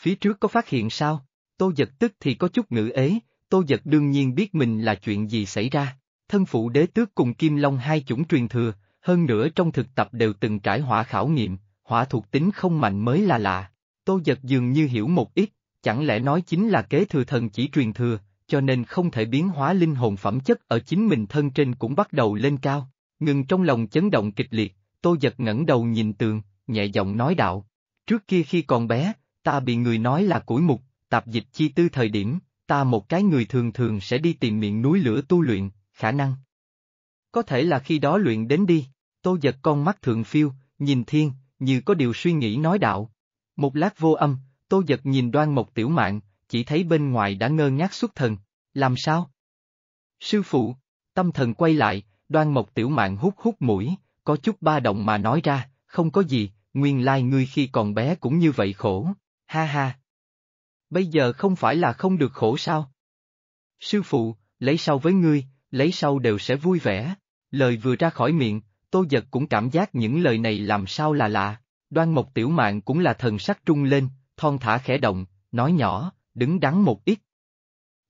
Phía trước có phát hiện sao? Tô giật tức thì có chút ngữ ế, tô giật đương nhiên biết mình là chuyện gì xảy ra thân phụ đế tước cùng kim long hai chủng truyền thừa, hơn nữa trong thực tập đều từng trải hỏa khảo nghiệm, hỏa thuộc tính không mạnh mới là lạ. Tô giật dường như hiểu một ít, chẳng lẽ nói chính là kế thừa thần chỉ truyền thừa, cho nên không thể biến hóa linh hồn phẩm chất ở chính mình thân trên cũng bắt đầu lên cao. Ngừng trong lòng chấn động kịch liệt, tô giật ngẩng đầu nhìn tường, nhẹ giọng nói đạo. Trước kia khi còn bé, ta bị người nói là củi mục, tạp dịch chi tư thời điểm, ta một cái người thường thường sẽ đi tìm miệng núi lửa tu luyện, khả năng. Có thể là khi đó luyện đến đi, tô giật con mắt thượng phiêu, nhìn thiên, như có điều suy nghĩ nói đạo. Một lát vô âm, tô giật nhìn đoan một tiểu mạng, chỉ thấy bên ngoài đã ngơ ngác xuất thần, làm sao? Sư phụ, tâm thần quay lại, đoan một tiểu mạng hút hút mũi, có chút ba động mà nói ra, không có gì, nguyên lai ngươi khi còn bé cũng như vậy khổ, ha ha. Bây giờ không phải là không được khổ sao? Sư phụ, lấy sau với ngươi, lấy sau đều sẽ vui vẻ. Lời vừa ra khỏi miệng, Tô Giật cũng cảm giác những lời này làm sao là lạ. Đoan Mộc Tiểu Mạng cũng là thần sắc trung lên, thon thả khẽ động, nói nhỏ, đứng đắn một ít.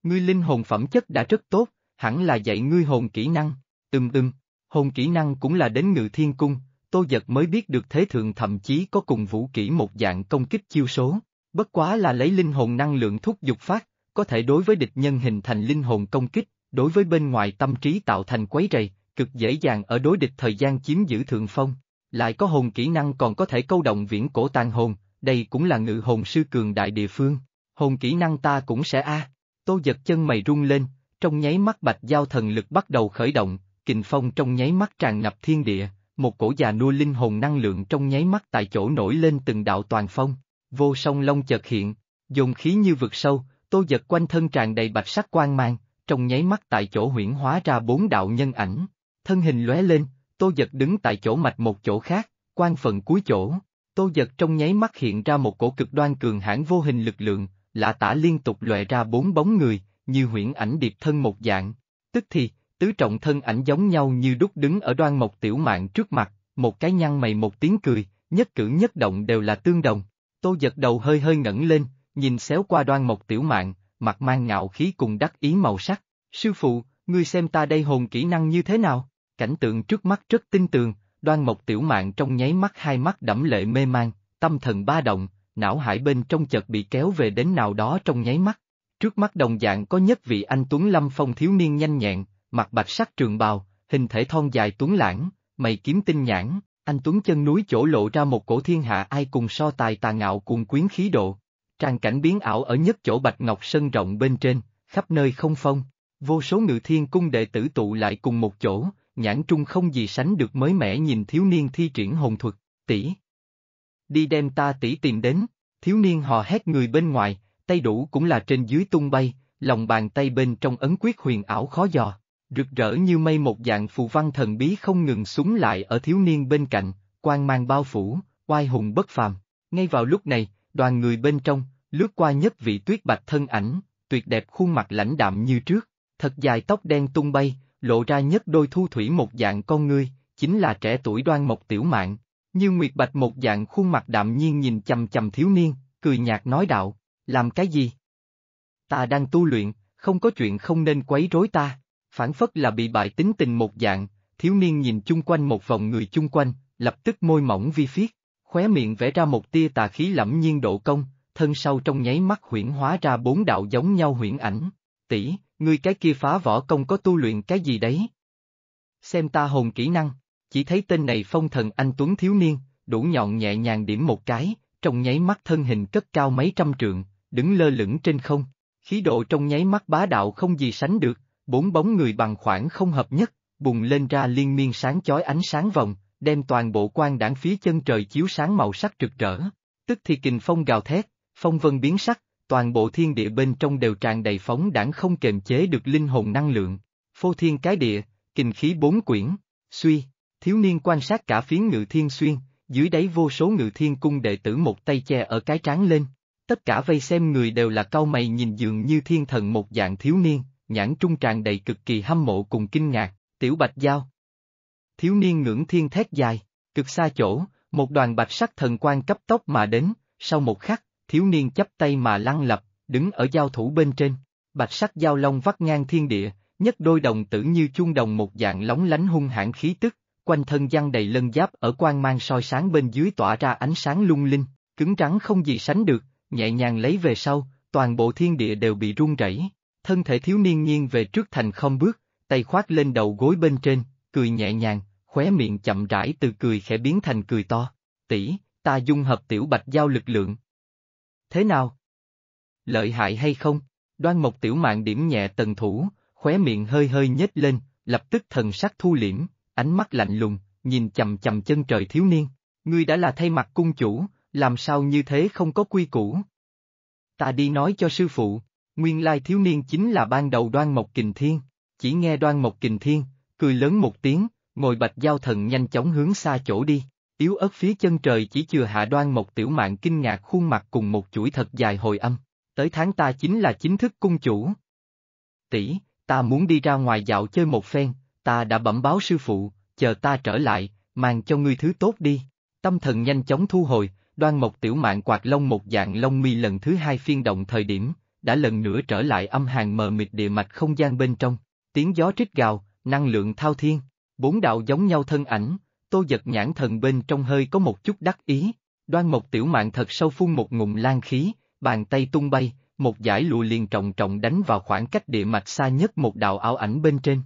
Ngươi linh hồn phẩm chất đã rất tốt, hẳn là dạy ngươi hồn kỹ năng, ưm ưm, hồn kỹ năng cũng là đến ngự thiên cung, Tô Giật mới biết được thế thượng thậm chí có cùng vũ kỹ một dạng công kích chiêu số, bất quá là lấy linh hồn năng lượng thúc giục phát, có thể đối với địch nhân hình thành linh hồn công kích, đối với bên ngoài tâm trí tạo thành quấy rầy, cực dễ dàng ở đối địch thời gian chiếm giữ thượng phong, lại có hồn kỹ năng còn có thể câu động viễn cổ tàn hồn, đây cũng là ngự hồn sư cường đại địa phương, hồn kỹ năng ta cũng sẽ a. À. Tô giật chân mày rung lên, trong nháy mắt bạch giao thần lực bắt đầu khởi động, kình phong trong nháy mắt tràn ngập thiên địa, một cổ già nua linh hồn năng lượng trong nháy mắt tại chỗ nổi lên từng đạo toàn phong, vô song long chợt hiện, dùng khí như vực sâu, tô giật quanh thân tràn đầy bạch sắc quang mang, trong nháy mắt tại chỗ huyển hóa ra bốn đạo nhân ảnh, thân hình lóe lên, Tô Giật đứng tại chỗ mạch một chỗ khác, quan phần cuối chỗ, Tô Giật trong nháy mắt hiện ra một cổ cực đoan cường hãn vô hình lực lượng, lạ tả liên tục lòe ra bốn bóng người, như huyễn ảnh điệp thân một dạng, tức thì, tứ trọng thân ảnh giống nhau như đúc đứng ở đoan mộc tiểu mạng trước mặt, một cái nhăn mày một tiếng cười, nhất cử nhất động đều là tương đồng. Tô giật đầu hơi hơi ngẩng lên, nhìn xéo qua đoan mộc tiểu mạng, mặt mang ngạo khí cùng đắc ý màu sắc. Sư phụ, ngươi xem ta đây hồn kỹ năng như thế nào? Cảnh tượng trước mắt rất tinh tường, đoan mộc tiểu mạng trong nháy mắt hai mắt đẫm lệ mê mang, tâm thần ba động, não hải bên trong chợt bị kéo về đến nào đó trong nháy mắt. Trước mắt đồng dạng có nhất vị anh Tuấn Lâm Phong thiếu niên nhanh nhẹn, mặt bạch sắc trường bào, hình thể thon dài tuấn lãng, mày kiếm tinh nhãn, anh Tuấn chân núi chỗ lộ ra một cổ thiên hạ ai cùng so tài tà ngạo cùng quyến khí độ, Tràng cảnh biến ảo ở nhất chỗ Bạch Ngọc Sơn rộng bên trên, khắp nơi không phong, vô số ngự thiên cung đệ tử tụ lại cùng một chỗ, nhãn trung không gì sánh được mới mẻ nhìn thiếu niên thi triển hồn thuật, tỷ. Đi đem ta tỷ tìm đến, thiếu niên hò hét người bên ngoài, tay đủ cũng là trên dưới tung bay, lòng bàn tay bên trong ấn quyết huyền ảo khó dò, rực rỡ như mây một dạng phù văn thần bí không ngừng súng lại ở thiếu niên bên cạnh, quang mang bao phủ, oai hùng bất phàm. Ngay vào lúc này, đoàn người bên trong, lướt qua nhất vị tuyết bạch thân ảnh, tuyệt đẹp khuôn mặt lãnh đạm như trước, thật dài tóc đen tung bay, lộ ra nhất đôi thu thủy một dạng con ngươi, chính là trẻ tuổi đoan mộc tiểu mạng, như nguyệt bạch một dạng khuôn mặt đạm nhiên nhìn chầm chầm thiếu niên, cười nhạt nói đạo, làm cái gì? Ta đang tu luyện, không có chuyện không nên quấy rối ta, phản phất là bị bại tính tình một dạng, thiếu niên nhìn chung quanh một vòng người chung quanh, lập tức môi mỏng vi phiết, khóe miệng vẽ ra một tia tà khí lẫm nhiên độ công, thân sau trong nháy mắt huyễn hóa ra bốn đạo giống nhau huyễn ảnh. Tỷ, ngươi cái kia phá võ công có tu luyện cái gì đấy? Xem ta hồn kỹ năng, chỉ thấy tên này phong thần anh tuấn thiếu niên, đủ nhọn nhẹ nhàng điểm một cái, trong nháy mắt thân hình cất cao mấy trăm trượng, đứng lơ lửng trên không, khí độ trong nháy mắt bá đạo không gì sánh được, bốn bóng người bằng khoảng không hợp nhất, bùng lên ra liên miên sáng chói ánh sáng vòng, đem toàn bộ quan đảng phía chân trời chiếu sáng màu sắc rực rỡ. Tức thì kình phong gào thét, phong vân biến sắc, toàn bộ thiên địa bên trong đều tràn đầy phóng đảng không kềm chế được linh hồn năng lượng. Phô thiên cái địa, kình khí bốn quyển, suy, thiếu niên quan sát cả phiến ngự thiên xuyên, dưới đáy vô số ngự thiên cung đệ tử một tay che ở cái trán lên. Tất cả vây xem người đều là cao mày nhìn dường như thiên thần một dạng thiếu niên, nhãn trung tràn đầy cực kỳ hâm mộ cùng kinh ngạc, tiểu bạch giao, thiếu niên ngưỡng thiên thét dài, cực xa chỗ, một đoàn bạch sắc thần quan cấp tốc mà đến, sau một khắc, thiếu niên chấp tay mà lăn lập, đứng ở giao thủ bên trên, bạch sắc giao long vắt ngang thiên địa, nhất đôi đồng tử như chuông đồng một dạng lóng lánh hung hãn khí tức, quanh thân giăng đầy lân giáp ở quang mang soi sáng bên dưới tỏa ra ánh sáng lung linh, cứng trắng không gì sánh được, nhẹ nhàng lấy về sau, toàn bộ thiên địa đều bị rung rẩy. Thân thể thiếu niên nghiêng về trước thành không bước, tay khoác lên đầu gối bên trên, cười nhẹ nhàng, khóe miệng chậm rãi từ cười khẽ biến thành cười to, tỷ, ta dung hợp tiểu bạch giao lực lượng. Thế nào? Lợi hại hay không? Đoan Mộc Tiểu mạng điểm nhẹ tần thủ, khóe miệng hơi hơi nhếch lên, lập tức thần sắc thu liễm, ánh mắt lạnh lùng, nhìn chầm chầm chân trời thiếu niên, ngươi đã là thay mặt cung chủ, làm sao như thế không có quy củ. Ta đi nói cho sư phụ, nguyên lai thiếu niên chính là ban đầu đoan mộc kình thiên, chỉ nghe đoan mộc kình thiên, cười lớn một tiếng, ngồi bạch giao thần nhanh chóng hướng xa chỗ đi, yếu ớt phía chân trời chỉ chừa hạ đoan một tiểu mạng kinh ngạc khuôn mặt cùng một chuỗi thật dài hồi âm, tới tháng ta chính là chính thức cung chủ. Tỷ, ta muốn đi ra ngoài dạo chơi một phen, ta đã bẩm báo sư phụ, chờ ta trở lại, mang cho ngươi thứ tốt đi. Tâm thần nhanh chóng thu hồi, đoan một tiểu mạng quạt lông một dạng lông mi lần thứ hai phiên động thời điểm, đã lần nữa trở lại âm hàng mờ mịt địa mạch không gian bên trong, tiếng gió trích gào, năng lượng thao thiên. Bốn đạo giống nhau thân ảnh, tô giật nhãn thần bên trong hơi có một chút đắc ý. Đoan một tiểu mạng thật sâu phun một ngụm lan khí, bàn tay tung bay, một giải lụa liền trọng trọng đánh vào khoảng cách địa mạch xa nhất một đạo ảo ảnh bên trên.